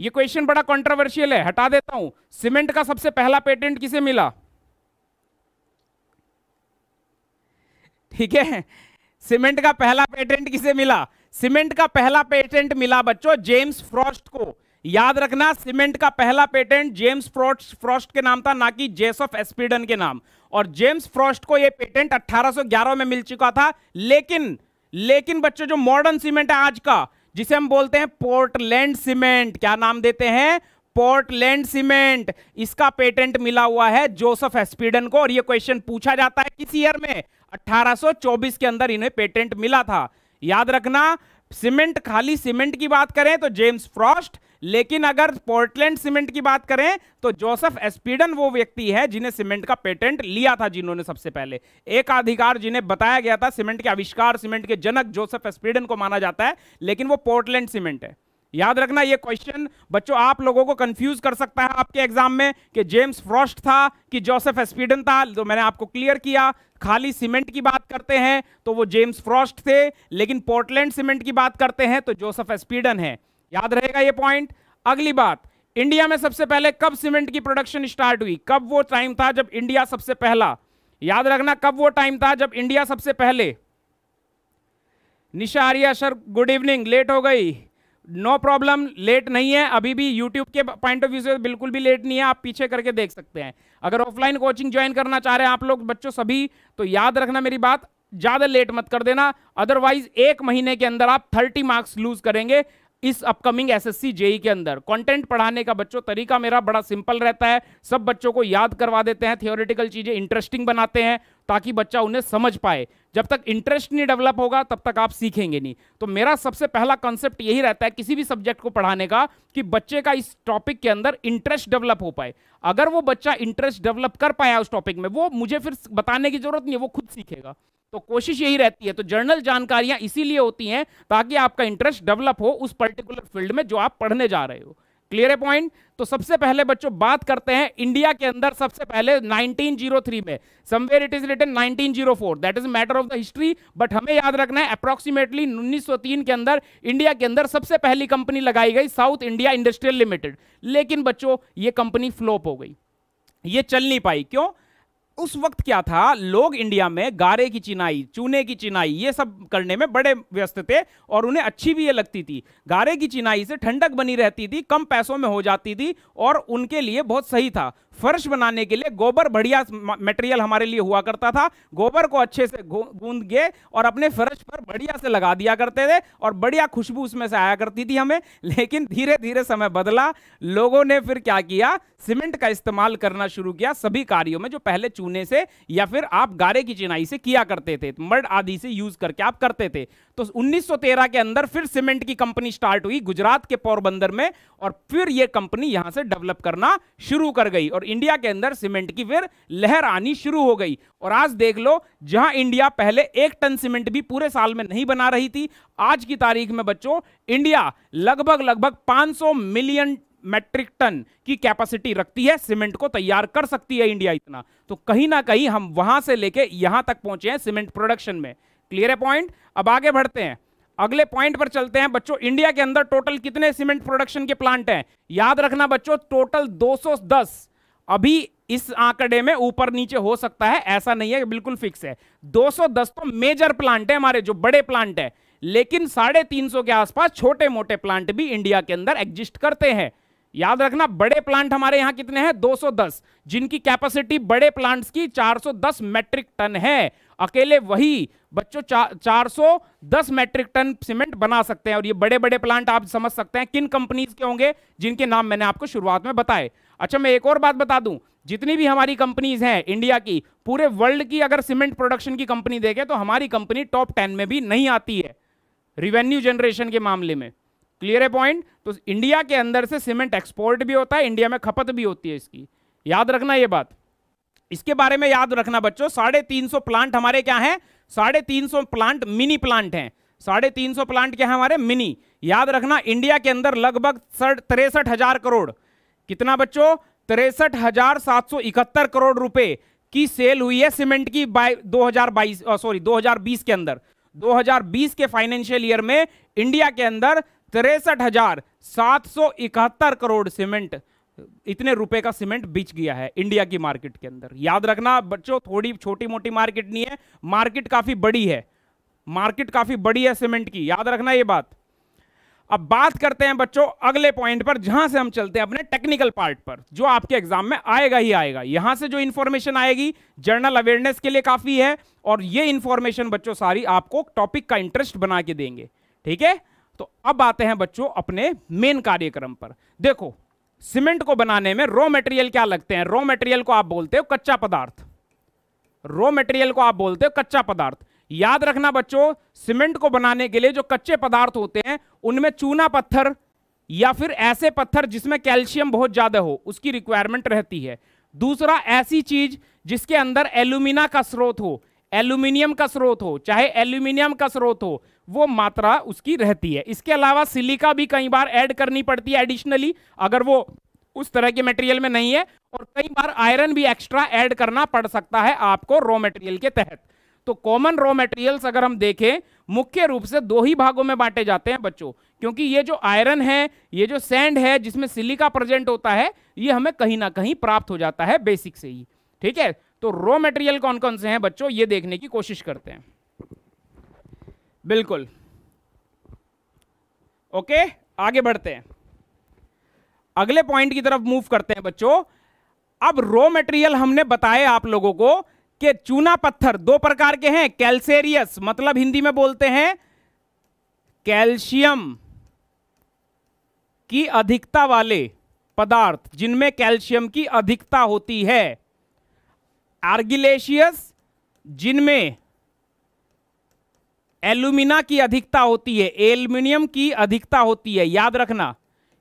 ये क्वेश्चन बड़ा कंट्रोवर्शियल है हटा देता हूं सीमेंट का सबसे पहला पेटेंट किसे मिला ठीक है सीमेंट का पहला पेटेंट किसे मिला सीमेंट का पहला पेटेंट मिला बच्चों जेम्स फ्रॉस्ट को याद रखना सीमेंट का पहला पेटेंट जेम्स फ्रॉस्ट फ्रॉस्ट के नाम था ना कि जेसफ एस्पीडन के नाम और जेम्स फ्रॉस्ट को यह पेटेंट 1811 में मिल चुका था लेकिन लेकिन बच्चों जो मॉडर्न सीमेंट है आज का जिसे हम बोलते हैं पोर्टलैंड सीमेंट क्या नाम देते हैं पोर्टलैंड सीमेंट इसका पेटेंट मिला हुआ है जोसेफ एस्पीडन को और यह क्वेश्चन पूछा जाता है किस ईयर में 1824 के अंदर इन्हें पेटेंट मिला था याद रखना सीमेंट खाली सीमेंट की बात करें तो जेम्स फ्रॉस्ट लेकिन अगर पोर्टलैंड सीमेंट की बात करें तो जोसेफ एस्पीडन वो व्यक्ति है जिन्हें सीमेंट का पेटेंट लिया था जिन्होंने सबसे पहले एक अधिकार जिन्हें बताया गया था सीमेंट के आविष्कार सीमेंट के जनक जोसेफ एस्पीडन को माना जाता है लेकिन वो पोर्टलैंड सीमेंट है याद रखना ये क्वेश्चन बच्चों आप लोगों को कंफ्यूज कर सकता है आपके एग्जाम में कि जेम्स फ्रॉस्ट था कि जोसेफ एस्पीडन था तो मैंने आपको क्लियर किया खाली सीमेंट की बात करते हैं तो वो जेम्स फ्रॉस्ट थे लेकिन पोर्टलैंड सीमेंट की बात करते हैं तो जोसेफ एस्पीडन है याद रहेगा ये पॉइंट अगली बात इंडिया में सबसे पहले कब सीमेंट की प्रोडक्शन स्टार्ट हुई कब वो टाइम था जब इंडिया सबसे पहला याद रखना कब वो टाइम था जब इंडिया सबसे पहले Nisha Arya sir good evening late हो गई नो प्रॉब्लम लेट नहीं है अभी भी यूट्यूब के पॉइंट ऑफ व्यू से बिल्कुल भी लेट नहीं है आप पीछे करके देख सकते हैं अगर ऑफलाइन कोचिंग ज्वाइन करना चाह रहे हैं आप लोग बच्चों सभी तो याद रखना मेरी बात ज़्यादा लेट मत कर देना अदरवाइज एक महीने के अंदर आप थर्टी मार्क्स लूज करेंगे इस अपकमिंग एसएससी जेई e के अंदर कंटेंट पढ़ाने का बच्चों तरीका मेरा बड़ा सिंपल रहता है सब बच्चों को याद करवा देते हैं थियोरिटिकल चीज़ें इंटरेस्टिंग बनाते हैं ताकि बच्चा उन्हें समझ पाए जब तक इंटरेस्ट नहीं डेवलप होगा तब तक आप सीखेंगे नहीं तो मेरा सबसे पहला कॉन्सेप्ट यही रहता है किसी भी सब्जेक्ट को पढ़ाने का कि बच्चे का इस टॉपिक के अंदर इंटरेस्ट डेवलप हो पाए अगर वो बच्चा इंटरेस्ट डेवलप कर पाया उस टॉपिक में वो मुझे फिर बताने की जरूरत नहीं है वो खुद सीखेगा तो कोशिश यही रहती है तो जर्नल जानकारियां इसीलिए होती हैं ताकि आपका इंटरेस्ट डेवलप हो उस पर्टिकुलर फील्ड में जो आप पढ़ने जा रहे हो क्लियर है पॉइंट तो सबसे पहले बच्चों बात करते हैं इंडिया के अंदर सबसे पहले 1903 में somewhere it is written 1904 that is matter of the history but हमें याद रखना है अप्रोक्सीमेटली 1903 के अंदर इंडिया के अंदर सबसे पहली कंपनी लगाई गई साउथ इंडिया इंडस्ट्रियल लिमिटेड लेकिन बच्चों ये कंपनी फ्लोप हो गई ये चल नहीं पाई क्यों उस वक्त क्या था लोग इंडिया में गारे की चिनाई चूने की चिनाई ये सब करने में बड़े व्यस्त थे और उन्हें अच्छी भी ये लगती थी गारे की चिनाई से ठंडक बनी रहती थी कम पैसों में हो जाती थी और उनके लिए बहुत सही था फर्श बनाने के लिए गोबर बढ़िया मटेरियल हमारे लिए हुआ करता था गोबर को अच्छे से गूंद के और अपने फर्श पर बढ़िया से लगा दिया करते थे और बढ़िया खुशबू उसमें से आया करती थी हमें लेकिन धीरे धीरे समय बदला लोगों ने फिर क्या किया सीमेंट का इस्तेमाल करना शुरू किया सभी कार्यों में जो पहले चूने से या फिर आप गारे की चिनाई से किया करते थे मर्ड आदि से यूज करके आप करते थे तो 1913 के अंदर फिर सीमेंट की कंपनी स्टार्ट हुई गुजरात के पोरबंदर में और फिर यह कंपनी यहां से डेवलप करना शुरू कर गई और इंडिया के अंदर सीमेंट की फिर लहर आनी शुरू हो गई और आज देख लो जहां इंडिया पहले एक टन सीमेंट भी पूरे साल में नहीं बना रही थी आज की तारीख में बच्चों इंडिया लगभग लगभग 500 मिलियन मेट्रिक टन की कैपेसिटी रखती है सीमेंट को तैयार कर सकती है इंडिया इतना तो कहीं ना कहीं हम वहां से लेके यहां तक पहुंचे हैं सीमेंट प्रोडक्शन में क्लियर है पॉइंट अब आगे बढ़ते हैं अगले पॉइंट पर चलते हैं बच्चों इंडिया के अंदर टोटल कितने सीमेंट प्रोडक्शन के प्लांट हैं याद रखना बच्चों टोटल 210 अभी इस आंकड़े में ऊपर नीचे हो सकता है ऐसा नहीं है बिल्कुल फिक्स है 210 तो मेजर प्लांट है हमारे जो बड़े प्लांट है लेकिन साढ़े तीन के आसपास छोटे मोटे प्लांट भी इंडिया के अंदर एग्जिस्ट करते हैं याद रखना बड़े प्लांट हमारे यहां कितने हैं 210 जिनकी कैपेसिटी बड़े प्लांट्स की 410 मैट्रिक टन है अकेले वही बच्चों चार सौ दस मैट्रिक टन सीमेंट बना सकते हैं और ये बड़े बड़े प्लांट आप समझ सकते हैं किन कंपनीज के होंगे जिनके नाम मैंने आपको शुरुआत में बताए अच्छा मैं एक और बात बता दूं जितनी भी हमारी कंपनीज हैं इंडिया की पूरे वर्ल्ड की अगर सीमेंट प्रोडक्शन की कंपनी देखे तो हमारी कंपनी टॉप टेन में भी नहीं आती है रिवेन्यू जनरेशन के मामले में क्लियर है पॉइंट तो इंडिया के अंदर से सीमेंट एक्सपोर्ट भी होता है इंडिया में खपत भी होती है इसकी याद रखना ये बात इसके बारे में याद रखना बच्चों साढ़े तीन सौ प्लांट हमारे क्या हैं साढ़े तीन सौ प्लांट मिनी प्लांट हैं साढ़े तीन सौ प्लांट क्या है हमारे मिनी याद रखना इंडिया के अंदर लगभग तिरसठ हजार करोड़ कितना बच्चों तिरसठ हजार सात सौ इकहत्तर करोड़ रुपए की सेल हुई है सीमेंट की बाई दो हजार बाईस सॉरी दो हजार बीस के अंदर 2020 के फाइनेंशियल ईयर में इंडिया के अंदर तिरसठ हजार सात सौ इकहत्तर करोड़ सीमेंट इतने रुपए का सीमेंट बिच गया है इंडिया की मार्केट के अंदर याद रखना बच्चों थोड़ी छोटी मोटी मार्केट नहीं है मार्केट काफी बड़ी है मार्केट काफी बड़ी है सीमेंट की याद रखना ये बात अब बात करते हैं बच्चों अगले पॉइंट पर जहां से हम चलते हैं अपने टेक्निकल पार्ट पर जो आपके एग्जाम में आएगा ही आएगा यहां से जो इंफॉर्मेशन आएगी जर्नल अवेयरनेस के लिए काफी है और ये इंफॉर्मेशन बच्चों सारी आपको टॉपिक का इंटरेस्ट बना के देंगे ठीक है तो अब आते हैं बच्चों अपने मेन कार्यक्रम पर देखो सीमेंट को बनाने में रॉ मेटेरियल क्या लगते हैं रॉ मेटेरियल को आप बोलते हो कच्चा पदार्थ रॉ मेटेरियल को आप बोलते हो कच्चा पदार्थ याद रखना बच्चों सीमेंट को बनाने के लिए जो कच्चे पदार्थ होते हैं उनमें चूना पत्थर या फिर ऐसे पत्थर जिसमें कैल्शियम बहुत ज़्यादा हो उसकी रिक्वायरमेंट रहती है दूसरा ऐसी चीज जिसके अंदर एल्यूमिना का स्रोत हो एल्यूमिनियम का स्रोत हो चाहे एल्यूमिनियम का स्रोत हो वो मात्रा उसकी रहती है इसके अलावा सिलिका भी कई बार ऐड करनी पड़ती है एडिशनली अगर वो उस तरह के मटेरियल में नहीं है और कई बार आयरन भी एक्स्ट्रा ऐड करना पड़ सकता है आपको रॉ मटेरियल के तहत तो कॉमन रॉ मटेरियल्स अगर हम देखें मुख्य रूप से दो ही भागों में बांटे जाते हैं बच्चों क्योंकि ये जो आयरन है ये जो सैंड है जिसमें सिलिका प्रेजेंट होता है ये हमें कहीं ना कहीं प्राप्त हो जाता है बेसिक से ही ठीक है तो रॉ मटेरियल कौन कौन से हैं बच्चों ये देखने की कोशिश करते हैं बिल्कुल ओके आगे बढ़ते हैं अगले पॉइंट की तरफ मूव करते हैं बच्चों अब रॉ मटेरियल हमने बताए आप लोगों को कि चूना पत्थर दो प्रकार के हैं कैल्सेरियस मतलब हिंदी में बोलते हैं कैल्शियम की अधिकता वाले पदार्थ जिनमें कैल्शियम की अधिकता होती है आर्गिलेशियस जिनमें एल्यूमिना की अधिकता होती है एल्यूमिनियम की अधिकता होती है याद रखना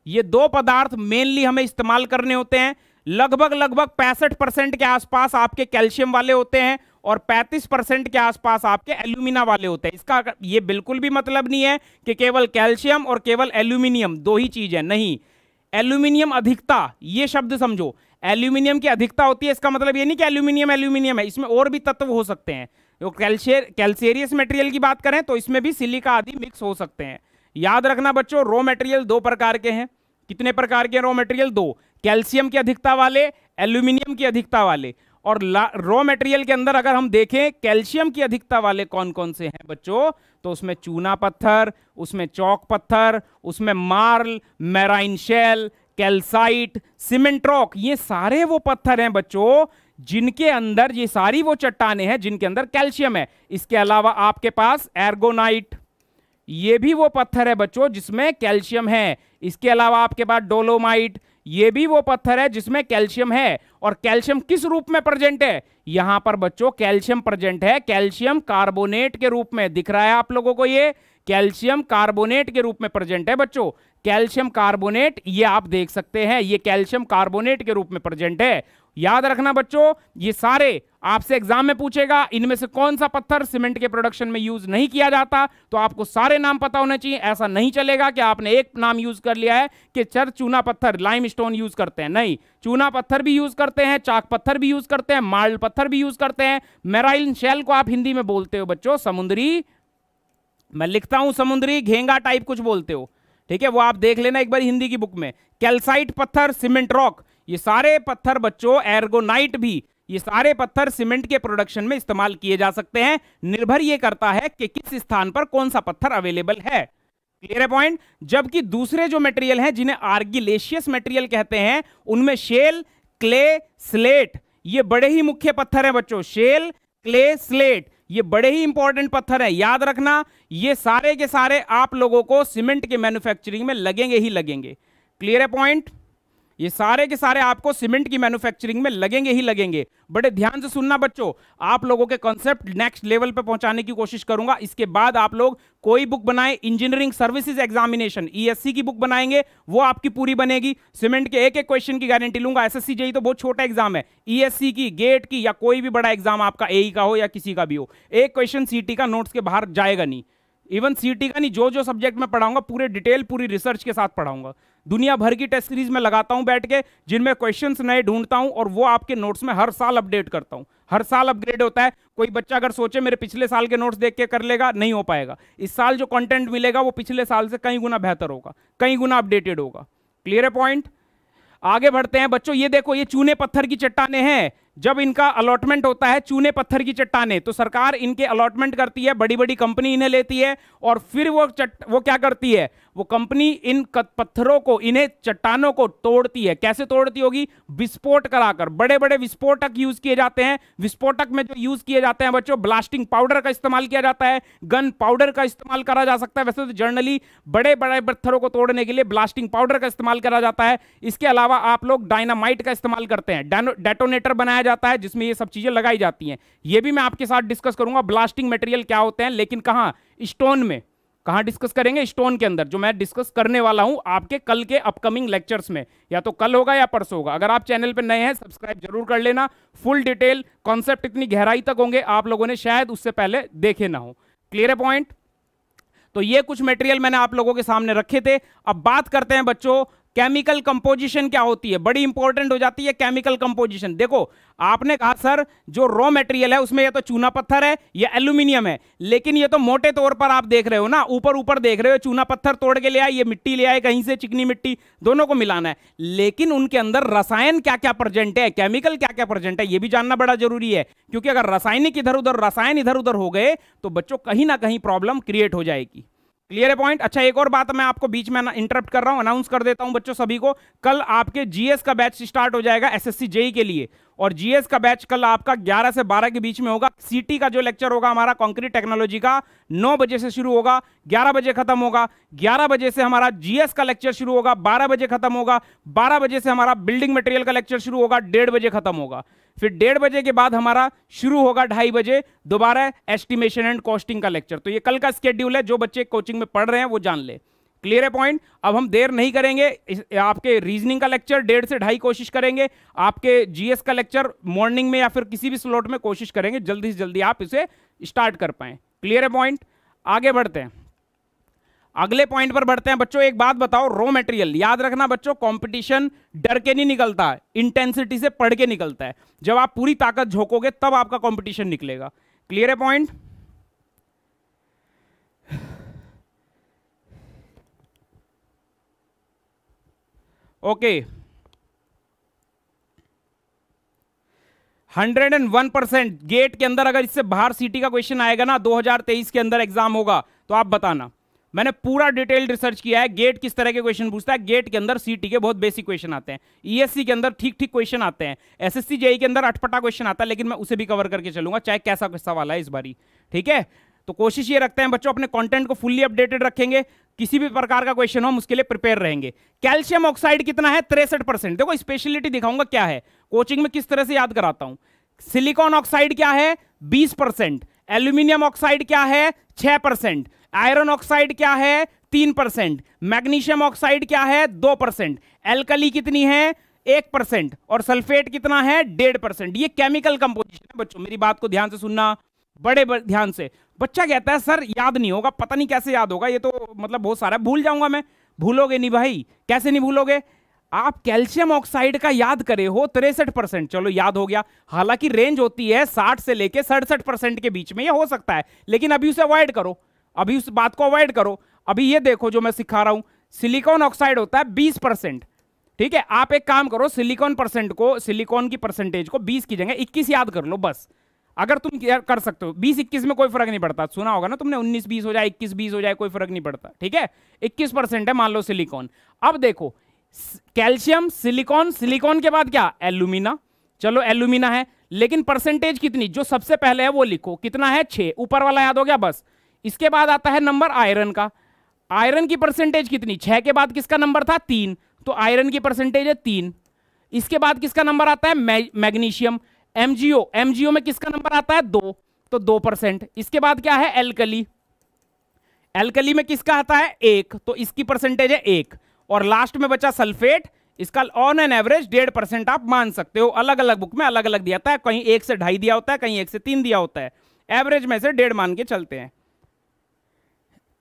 ये दो पदार्थ मेनली हमें इस्तेमाल करने होते हैं लगभग लगभग पैंसठ परसेंट के आसपास आपके कैल्शियम वाले होते हैं और 35 परसेंट के आसपास आपके एल्यूमिना वाले होते हैं इसका ये बिल्कुल भी मतलब नहीं है कि केवल कैल्शियम और केवल एल्यूमिनियम दो ही चीज़ है नहीं एल्यूमिनियम अधिकता ये शब्द समझो एल्यूमिनियम की अधिकता होती है इसका मतलब ये नहीं कि एल्यूमिनियम एल्यूमिनियम है इसमें और भी तत्व हो सकते हैं जो तो कैल्शियर कैल्सियरियस मटेरियल की बात करें तो इसमें भी सिलिका आदि मिक्स हो सकते हैं याद रखना बच्चों रॉ मटेरियल दो प्रकार के हैं कितने प्रकार के रॉ मटेरियल दो कैल्शियम की अधिकता वाले एल्यूमिनियम की अधिकता वाले और रॉ मटेरियल के अंदर अगर हम देखें कैल्शियम की अधिकता वाले कौन कौन से हैं बच्चों तो उसमें चूना पत्थर उसमें चौक पत्थर उसमें marl marine shale calcite cement rock rock ये सारे वो पत्थर हैं बच्चों जिनके अंदर ये सारी वो चट्टाने हैं जिनके अंदर कैल्शियम है इसके अलावा आपके पास एर्गोनाइट ये भी वो पत्थर है बच्चों जिसमें कैल्शियम है इसके अलावा आपके पास डोलोमाइट ये भी वो पत्थर है जिसमें कैल्शियम है और कैल्शियम किस रूप में प्रेजेंट है यहां पर बच्चों कैल्शियम प्रेजेंट है कैल्शियम कार्बोनेट के रूप में दिख रहा है आप लोगों को ये कैल्शियम कार्बोनेट के रूप में प्रेजेंट है बच्चों कैल्शियम कार्बोनेट ये आप देख सकते हैं ये कैल्शियम कार्बोनेट के रूप में प्रेजेंट है याद रखना बच्चों ये सारे आपसे एग्जाम में पूछेगा इनमें से कौन सा पत्थर सीमेंट के प्रोडक्शन में यूज नहीं किया जाता तो आपको सारे नाम पता होने चाहिए ऐसा नहीं चलेगा कि आपने एक नाम यूज कर लिया है कि चर चूना पत्थर लाइम स्टोन यूज करते हैं नहीं चूना पत्थर भी यूज करते हैं चाक पत्थर भी यूज करते हैं माल्ड पत्थर भी यूज करते हैं मेराइल शेल को आप हिंदी में बोलते हो बच्चों समुद्री मैं लिखता हूं समुद्री घेंगा टाइप कुछ बोलते हो ठीक है वो आप देख लेना एक बार हिंदी की बुक में कैल्साइट पत्थर सीमेंट रॉक ये सारे पत्थर बच्चों एर्गोनाइट भी ये सारे पत्थर सीमेंट के प्रोडक्शन में इस्तेमाल किए जा सकते हैं निर्भर ये करता है कि किस स्थान पर कौन सा पत्थर अवेलेबल है क्लियर है पॉइंट जबकि दूसरे जो मटेरियल हैं जिन्हें आर्गिलेशियस मटेरियल कहते हैं उनमें शेल क्ले स्लेट ये बड़े ही मुख्य पत्थर हैं बच्चों शेल क्ले स्लेट ये बड़े ही इंपॉर्टेंट पत्थर हैं याद रखना ये सारे के सारे आप लोगों को सीमेंट के मैन्युफैक्चरिंग में लगेंगे ही लगेंगे क्लियर है पॉइंट ये सारे के सारे आपको सीमेंट की मैन्युफैक्चरिंग में लगेंगे ही लगेंगे बड़े ध्यान से सुनना बच्चों आप लोगों के कॉन्सेप्ट नेक्स्ट लेवल पे पहुंचाने की कोशिश करूंगा इसके बाद आप लोग कोई बुक बनाए इंजीनियरिंग सर्विसेज एग्जामिनेशन ईएससी की बुक बनाएंगे वो आपकी पूरी बनेगी सीमेंट के एक एक क्वेश्चन की गारंटी लूंगा एस एस e तो बहुत छोटा एग्जाम है ईएससी e की गेट की या कोई भी बड़ा एग्जाम आपका ए e का हो या किसी का भी हो एक क्वेश्चन सीटी का नोट्स के बाहर जाएगा नहीं इवन सी का नहीं जो जो सब्जेक्ट में पढ़ाऊंगा पूरे डिटेल पूरी रिसर्च के साथ पढ़ाऊंगा दुनिया भर की टेस्ट सीरीज में लगाता हूं बैठ के जिनमें क्वेश्चन नए ढूंढता हूं और वो आपके नोट्स में हर साल अपडेट करता हूं हर साल अपग्रेड होता है कोई बच्चा अगर सोचे मेरे पिछले साल के नोट्स देख के कर लेगा नहीं हो पाएगा इस साल जो कंटेंट मिलेगा वो पिछले साल से कई गुना बेहतर होगा कई गुना अपडेटेड होगा क्लियर है पॉइंट आगे बढ़ते हैं बच्चों ये देखो ये चूने पत्थर की चट्टाने हैं जब इनका अलॉटमेंट होता है चूने पत्थर की चट्टाने तो सरकार इनके अलॉटमेंट करती है बड़ी बड़ी कंपनी इन्हें लेती है और फिर वो चट वो क्या करती है वो कंपनी इन पत्थरों को इन्हें चट्टानों को तोड़ती है कैसे तोड़ती होगी विस्फोट कराकर बड़े बड़े विस्फोटक यूज किए जाते हैं विस्फोटक में जो यूज किए जाते हैं बच्चों ब्लास्टिंग पाउडर का इस्तेमाल किया जाता है गन पाउडर का इस्तेमाल करा जा सकता है वैसे तो जर्नली बड़े बड़े पत्थरों को तोड़ने के लिए ब्लास्टिंग पाउडर का इस्तेमाल करा जाता है इसके अलावा आप लोग डायनामाइट का इस्तेमाल करते हैं डेटोनेटर बनाया जाता है जिसमें ये सब चीज़ें लगाई जाती हैं ये भी मैं आपके साथ डिस्कस करूंगा ब्लास्टिंग मटेरियल क्या होते हैं लेकिन कहाँ स्टोन में कहाँ डिस्कस करेंगे स्टोन के अंदर जो मैं डिस्कस करने वाला हूँ आपके कल के अपकमिंग लेक्चर्स में या तो कल होगा या परसों होगा अगर आप चैनल पर नए हैं सब्सक्राइब जरूर कर लेना फुल डिटेल कॉन्सेप्ट इतनी गहराई तक होंगे आप लोगों ने शायद उससे पहले देखे ना हो क्लियर है पॉइंट तो ये कुछ मटेरियल मैंने आप लोगों के सामने रखे थे अब बात करते हैं बच्चों केमिकल कंपोजिशन क्या होती है बड़ी इंपॉर्टेंट हो जाती है केमिकल कंपोजिशन देखो आपने कहा सर जो रॉ मटेरियल है उसमें या तो चूना पत्थर है या एल्यूमिनियम है लेकिन ये तो मोटे तौर पर आप देख रहे हो ना ऊपर ऊपर देख रहे हो चूना पत्थर तोड़ के ले आए ये मिट्टी ले आए कहीं से चिकनी मिट्टी दोनों को मिलाना है लेकिन उनके अंदर रसायन क्या क्या प्रजेंट है केमिकल क्या क्या प्रजेंट है ये भी जानना बड़ा जरूरी है क्योंकि अगर रासायनिक इधर उधर रसायन इधर उधर हो गए तो बच्चों कहीं ना कहीं प्रॉब्लम क्रिएट हो जाएगी क्लियर है पॉइंट अच्छा एक और बात मैं आपको बीच में इंटरप्ट कर रहा हूं अनाउंस कर देता हूं बच्चों सभी को कल आपके जीएस का बैच स्टार्ट हो जाएगा एसएससी जेई e के लिए और जीएस का बैच कल आपका 11 से 12 के बीच में होगा सीटी का जो लेक्चर होगा हमारा कंक्रीट टेक्नोलॉजी का 9 बजे से शुरू होगा 11 बजे खत्म होगा 11 बजे से हमारा जीएस का लेक्चर शुरू होगा 12 बजे खत्म होगा 12 बजे से हमारा बिल्डिंग मटेरियल का लेक्चर शुरू होगा डेढ़ बजे खत्म होगा फिर डेढ़ बजे के बाद हमारा शुरू होगा ढाई बजे दोबारा एस्टिमेशन एंड कॉस्टिंग का लेक्चर तो ये कल का स्केड्यूल है जो बच्चे कोचिंग में पढ़ रहे हैं वो जान ले क्लियर है पॉइंट अब हम देर नहीं करेंगे आपके रीजनिंग का लेक्चर डेढ़ से ढाई कोशिश करेंगे आपके जीएस का लेक्चर मॉर्निंग में या फिर किसी भी स्लॉट में कोशिश करेंगे जल्दी से जल्दी आप इसे स्टार्ट कर पाएँ क्लियर है पॉइंट आगे बढ़ते हैं अगले पॉइंट पर बढ़ते हैं बच्चों एक बात बताओ रॉ मटेरियल याद रखना बच्चों कंपटीशन डर के नहीं निकलता इंटेंसिटी से पढ़ के निकलता है जब आप पूरी ताकत झोंकोगे तब आपका कंपटीशन निकलेगा क्लियर है point okay hundred and one percent GATE के अंदर अगर इससे बाहर सिटी का क्वेश्चन आएगा ना 2023 के अंदर एग्जाम होगा तो आप बताना मैंने पूरा डिटेल्ड रिसर्च किया है गेट किस तरह के क्वेश्चन पूछता है गेट के अंदर सीटी के बहुत बेसिक क्वेश्चन आते हैं ईएससी e के अंदर ठीक ठीक क्वेश्चन आते हैं एसएससी जेई e के अंदर अटपटा क्वेश्चन आता है लेकिन मैं उसे भी कवर करके चलूंगा चाहे कैसा कैसा वाला है इस बारी ठीक है तो कोशिश ये रखते हैं बच्चों अपने कॉन्टेंट को फुल्ली अपडेटेड रखेंगे किसी भी प्रकार का क्वेश्चन हो हम उसके लिए प्रिपेयर रहेंगे कैल्शियम ऑक्साइड कितना है तिरसठ परसेंट देखो स्पेशलिटी दिखाऊंगा क्या है कोचिंग में किस तरह से याद कराता हूं सिलिकॉन ऑक्साइड क्या है बीस परसेंट एल्यूमिनियम ऑक्साइड क्या है छह परसेंट आयरन ऑक्साइड क्या है तीन परसेंट मैग्नीशियम ऑक्साइड क्या है दो परसेंट एल्कली कितनी है एक परसेंट और सल्फेट कितना है डेढ़ परसेंट ये केमिकल कंपोजिशन है बच्चों मेरी बात को ध्यान से सुनना बड़े ध्यान से बच्चा कहता है सर याद नहीं होगा पता नहीं कैसे याद होगा ये तो मतलब बहुत सारा भूल जाऊंगा मैं भूलोगे नहीं भाई कैसे नहीं भूलोगे आप कैल्शियम ऑक्साइड का याद करे हो तिरसठ परसेंट चलो याद हो गया हालांकि रेंज होती है साठ से लेके सड़सठ परसेंट के बीच में ये हो सकता है लेकिन अभी उसे अवॉइड करो अभी उस बात को अवॉइड करो अभी ये देखो जो मैं सिखा रहा हूं सिलिकॉन ऑक्साइड होता है बीस परसेंट ठीक है आप एक काम करो सिलिकॉन परसेंट को सिलिकॉन की परसेंटेज को बीस की जगह इक्कीस याद कर लो बस अगर तुम कर सकते हो बीस इक्कीस में कोई फर्क नहीं पड़ता सुना होगा ना तुमने उन्नीस बीस हो जाए इक्कीस बीस हो जाए कोई फर्क नहीं पड़ता ठीक है इक्कीस परसेंट है मान लो सिलिकॉन अब देखो कैल्शियम सिलिकॉन सिलिकॉन के बाद क्या एल्यूमिना चलो एल्यूमिना है लेकिन परसेंटेज कितनी जो सबसे पहले है वो लिखो कितना है छे ऊपर वाला याद हो गया बस इसके बाद आता है नंबर आयरन का आयरन की परसेंटेज कितनी छह के बाद किसका नंबर था तीन तो आयरन की परसेंटेज है तीन इसके बाद किसका नंबर आता है मैग्नीशियम एमजीओ एमजीओ में किसका नंबर आता है दो तो दो परसेंट इसके बाद क्या है एलकली एलकली में किसका आता है एक तो इसकी परसेंटेज है एक और लास्ट में बचा सल्फेट इसका ऑन एन एवरेज डेढ़ परसेंट आप मान सकते हो अलग अलग बुक में अलग अलग दिया होता है कहीं एक से ढाई दिया होता है कहीं एक से तीन दिया होता है एवरेज में से डेढ़ मान के चलते हैं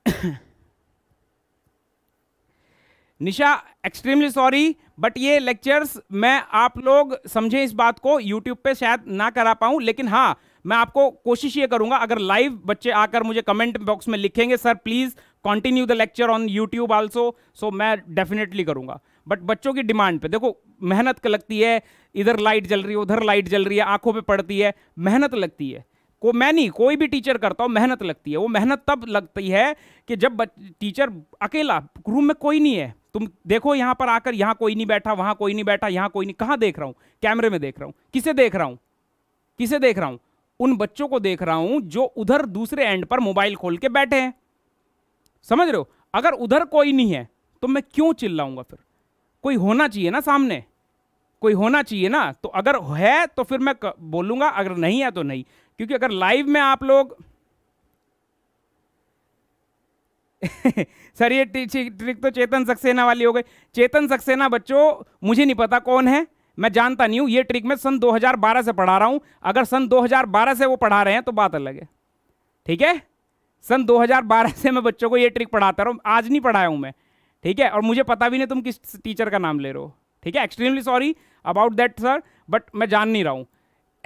निशा एक्सट्रीमली सॉरी बट ये लेक्चर्स मैं आप लोग समझे इस बात को यूट्यूब पे शायद ना करा पाऊं लेकिन हाँ मैं आपको कोशिश ये करूंगा अगर लाइव बच्चे आकर मुझे कमेंट बॉक्स में लिखेंगे sir please continue the lecture on YouTube also so मैं डेफिनेटली करूंगा बट बच्चों की डिमांड पे देखो मेहनत लगती है इधर लाइट जल रही है उधर लाइट जल रही है आंखों पे पड़ती है मेहनत लगती है को मैं नहीं कोई भी टीचर करता हूँ मेहनत लगती है वो मेहनत तब लगती है कि जब टीचर अकेला रूम में कोई नहीं है तुम देखो यहाँ पर आकर यहाँ कोई नहीं बैठा वहाँ कोई नहीं बैठा यहाँ कोई नहीं कहाँ देख रहा हूँ कैमरे में देख रहा हूँ किसे देख रहा हूँ किसे देख रहा हूँ उन बच्चों को देख रहा हूँ जो उधर दूसरे एंड पर मोबाइल खोल के बैठे हैं समझ रहे हो अगर उधर कोई नहीं है तो मैं क्यों चिल्लाऊंगा फिर कोई होना चाहिए ना सामने कोई होना चाहिए ना तो अगर है तो फिर मैं बोलूंगा अगर नहीं है तो नहीं क्योंकि अगर लाइव में आप लोग सर ये ट्रिक तो चेतन सक्सेना वाली हो गई चेतन सक्सेना बच्चों मुझे नहीं पता कौन है मैं जानता नहीं हूं ये ट्रिक मैं सन 2012 से पढ़ा रहा हूं अगर सन 2012 से वो पढ़ा रहे हैं तो बात अलग है ठीक है सन 2012 से मैं बच्चों को ये ट्रिक पढ़ाता रहा हूँ आज नहीं पढ़ाया हूँ मैं ठीक है और मुझे पता भी नहीं तुम किस टीचर का नाम ले रहे हो ठीक है extremely sorry about that sir but मैं जान नहीं रहा हूँ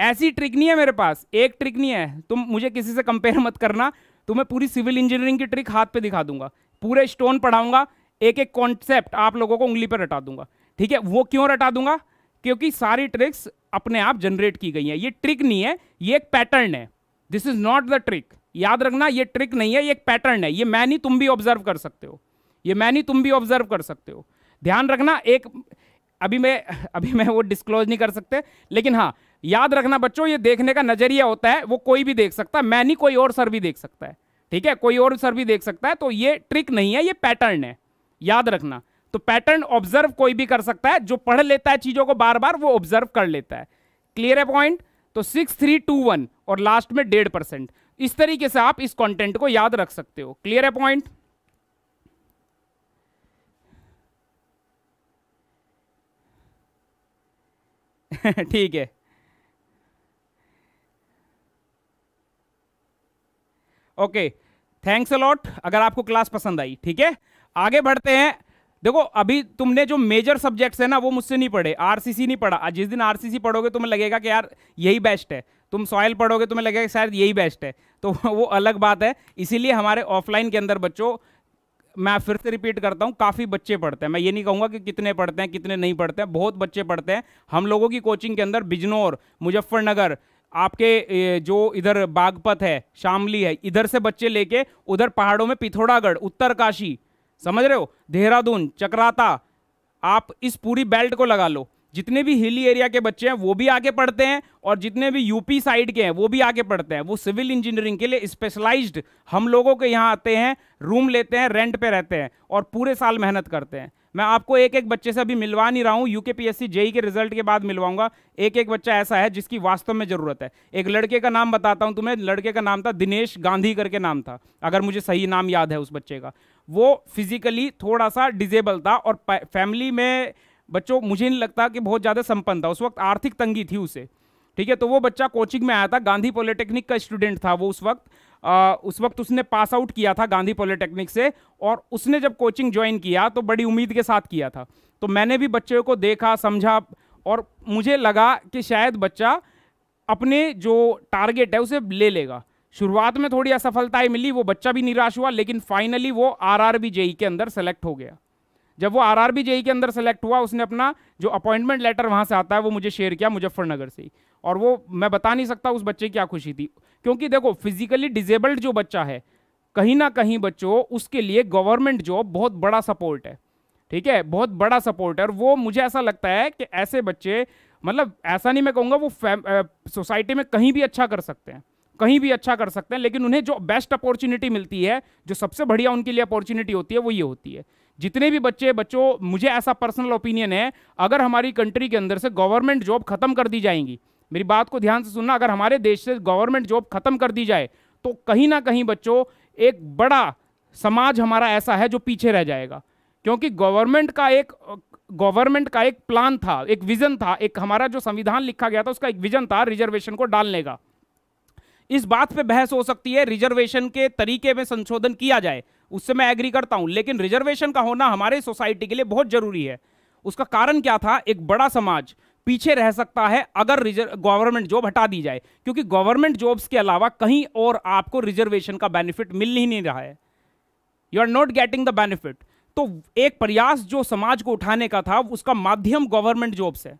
ऐसी ट्रिक नहीं है मेरे पास एक ट्रिक नहीं है तुम मुझे किसी से कंपेयर मत करना तुम्हें पूरी सिविल इंजीनियरिंग की ट्रिक हाथ पे दिखा दूंगा पूरे स्टोन पढ़ाऊंगा एक एक कॉन्सेप्ट आप लोगों को उंगली पर रटा दूंगा ठीक है वो क्यों रटा दूंगा क्योंकि सारी ट्रिक्स अपने आप जनरेट की गई हैं ये ट्रिक नहीं है ये एक पैटर्न है this is not the trick याद रखना ये ट्रिक नहीं है ये एक पैटर्न है ये मैं नहीं तुम भी ऑब्जर्व कर सकते हो ये मैं नहीं तुम भी ऑब्जर्व कर सकते हो ध्यान रखना एक अभी मैं अभी मैं वो डिस्क्लोज नहीं कर सकते लेकिन हाँ याद रखना बच्चों ये देखने का नजरिया होता है वो कोई भी देख सकता है मैं नहीं कोई और सर भी देख सकता है ठीक है कोई और सर भी देख सकता है तो ये ट्रिक नहीं है ये पैटर्न है याद रखना तो पैटर्न ऑब्जर्व कोई भी कर सकता है जो पढ़ लेता है चीज़ों को बार बार वो ऑब्जर्व कर लेता है क्लियर है पॉइंट तो सिक्स थ्री टू वन और लास्ट में डेढ़ परसेंट इस तरीके से आप इस कंटेंट को याद रख सकते हो क्लियर है पॉइंट ठीक है ओके थैंक्स अलॉट अगर आपको क्लास पसंद आई ठीक है आगे बढ़ते हैं देखो अभी तुमने जो मेजर सब्जेक्ट्स है ना वो मुझसे नहीं पढ़े आरसीसी नहीं पढ़ा जिस दिन आरसीसी पढ़ोगे तुम्हें लगेगा कि यार यही बेस्ट है तुम सॉयल पढ़ोगे तुम्हें लगेगा शायद यही बेस्ट है तो वो अलग बात है इसीलिए हमारे ऑफलाइन के अंदर बच्चों मैं फिर से रिपीट करता हूँ काफ़ी बच्चे पढ़ते हैं मैं ये नहीं कहूँगा कि कितने पढ़ते हैं कितने नहीं पढ़ते हैं बहुत बच्चे पढ़ते हैं हम लोगों की कोचिंग के अंदर बिजनौर मुजफ्फरनगर आपके जो इधर बागपत है शामली है इधर से बच्चे लेके उधर पहाड़ों में पिथौरागढ़ उत्तरकाशी समझ रहे हो देहरादून चक्राता आप इस पूरी बेल्ट को लगा लो जितने भी हिली एरिया के बच्चे हैं वो भी आगे पढ़ते हैं और जितने भी यूपी साइड के हैं वो भी आगे पढ़ते हैं वो सिविल इंजीनियरिंग के लिए स्पेशलाइज्ड हम लोगों के यहाँ आते हैं रूम लेते हैं रेंट पे रहते हैं और पूरे साल मेहनत करते हैं मैं आपको एक एक बच्चे से अभी मिलवा नहीं रहा हूँ यूके पी जेई के रिजल्ट के बाद मिलवाऊंगा एक एक बच्चा ऐसा है जिसकी वास्तव में ज़रूरत है एक लड़के का नाम बताता हूँ तुम्हें लड़के का नाम था दिनेश गांधी करके नाम था अगर मुझे सही नाम याद है उस बच्चे का वो फिजिकली थोड़ा सा डिजेबल था और फैमिली में बच्चों मुझे नहीं लगता कि बहुत ज़्यादा संपन्न था उस वक्त आर्थिक तंगी थी उसे ठीक है तो वो बच्चा कोचिंग में आया था गांधी पॉलिटेक्निक का स्टूडेंट था वो उस वक्त आ, उस वक्त उसने पास आउट किया था गांधी पॉलिटेक्निक से और उसने जब कोचिंग ज्वाइन किया तो बड़ी उम्मीद के साथ किया था तो मैंने भी बच्चे को देखा समझा और मुझे लगा कि शायद बच्चा अपने जो टारगेट है उसे ले लेगा शुरुआत में थोड़ी असफलताएं मिली वो बच्चा भी निराश हुआ लेकिन फाइनली वो आर जेई के अंदर सेलेक्ट हो गया जब वो आर आर बी जेई के अंदर सेलेक्ट हुआ उसने अपना जो अपॉइंटमेंट लेटर वहाँ से आता है वो मुझे शेयर किया मुजफ्फरनगर से ही और वो मैं बता नहीं सकता उस बच्चे की क्या खुशी थी क्योंकि देखो फिजिकली डिजेबल्ड जो बच्चा है कहीं ना कहीं बच्चों उसके लिए गवर्नमेंट जॉब बहुत बड़ा सपोर्ट है ठीक है बहुत बड़ा सपोर्ट है और वो मुझे ऐसा लगता है कि ऐसे बच्चे मतलब ऐसा नहीं मैं कहूँगा वो सोसाइटी में कहीं भी अच्छा कर सकते हैं कहीं भी अच्छा कर सकते हैं लेकिन उन्हें जो बेस्ट अपॉर्चुनिटी मिलती है जो सबसे बढ़िया उनके लिए अपॉर्चुनिटी होती है वो ये होती है जितने भी बच्चे बच्चों मुझे ऐसा पर्सनल ओपिनियन है अगर हमारी कंट्री के अंदर से गवर्नमेंट जॉब खत्म कर दी जाएंगी मेरी बात को ध्यान से सुनना अगर हमारे देश से गवर्नमेंट जॉब खत्म कर दी जाए तो कहीं ना कहीं बच्चों एक बड़ा समाज हमारा ऐसा है जो पीछे रह जाएगा क्योंकि गवर्नमेंट का एक गवर्नमेंट का एक प्लान था एक विजन था एक हमारा जो संविधान लिखा गया था उसका एक विजन था रिजर्वेशन को डालने का इस बात पे बहस हो सकती है रिजर्वेशन के तरीके में संशोधन किया जाए उससे मैं एग्री करता हूं लेकिन रिजर्वेशन का होना हमारे सोसाइटी के लिए बहुत जरूरी है उसका कारण क्या था एक बड़ा समाज पीछे रह सकता है अगर गवर्नमेंट जॉब हटा दी जाए क्योंकि गवर्नमेंट जॉब्स के अलावा कहीं और आपको रिजर्वेशन का बेनिफिट मिल ही नहीं रहा है you are not getting the benefit तो एक प्रयास जो समाज को उठाने का था उसका माध्यम गवर्नमेंट जॉब्स है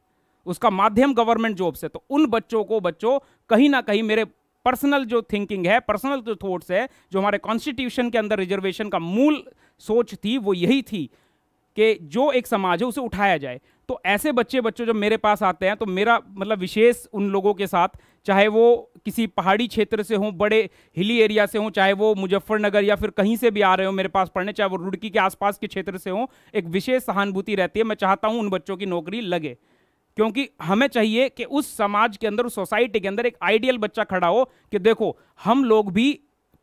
उसका माध्यम गवर्नमेंट जॉब्स है तो उन बच्चों को बच्चों कहीं ना कहीं मेरे पर्सनल जो थिंकिंग है पर्सनल जो थॉट्स है जो हमारे कॉन्स्टिट्यूशन के अंदर रिजर्वेशन का मूल सोच थी वो यही थी कि जो एक समाज है उसे उठाया जाए तो ऐसे बच्चे बच्चों जब मेरे पास आते हैं तो मेरा मतलब विशेष उन लोगों के साथ चाहे वो किसी पहाड़ी क्षेत्र से हों बड़े हिली एरिया से हों चाहे वो मुजफ्फरनगर या फिर कहीं से भी आ रहे हो मेरे पास पढ़ने चाहे वो रुड़की के आसपास के क्षेत्र से हों एक विशेष सहानुभूति रहती है मैं चाहता हूँ उन बच्चों की नौकरी लगे क्योंकि हमें चाहिए कि उस समाज के अंदर उस सोसाइटी के अंदर एक आइडियल बच्चा खड़ा हो कि देखो हम लोग भी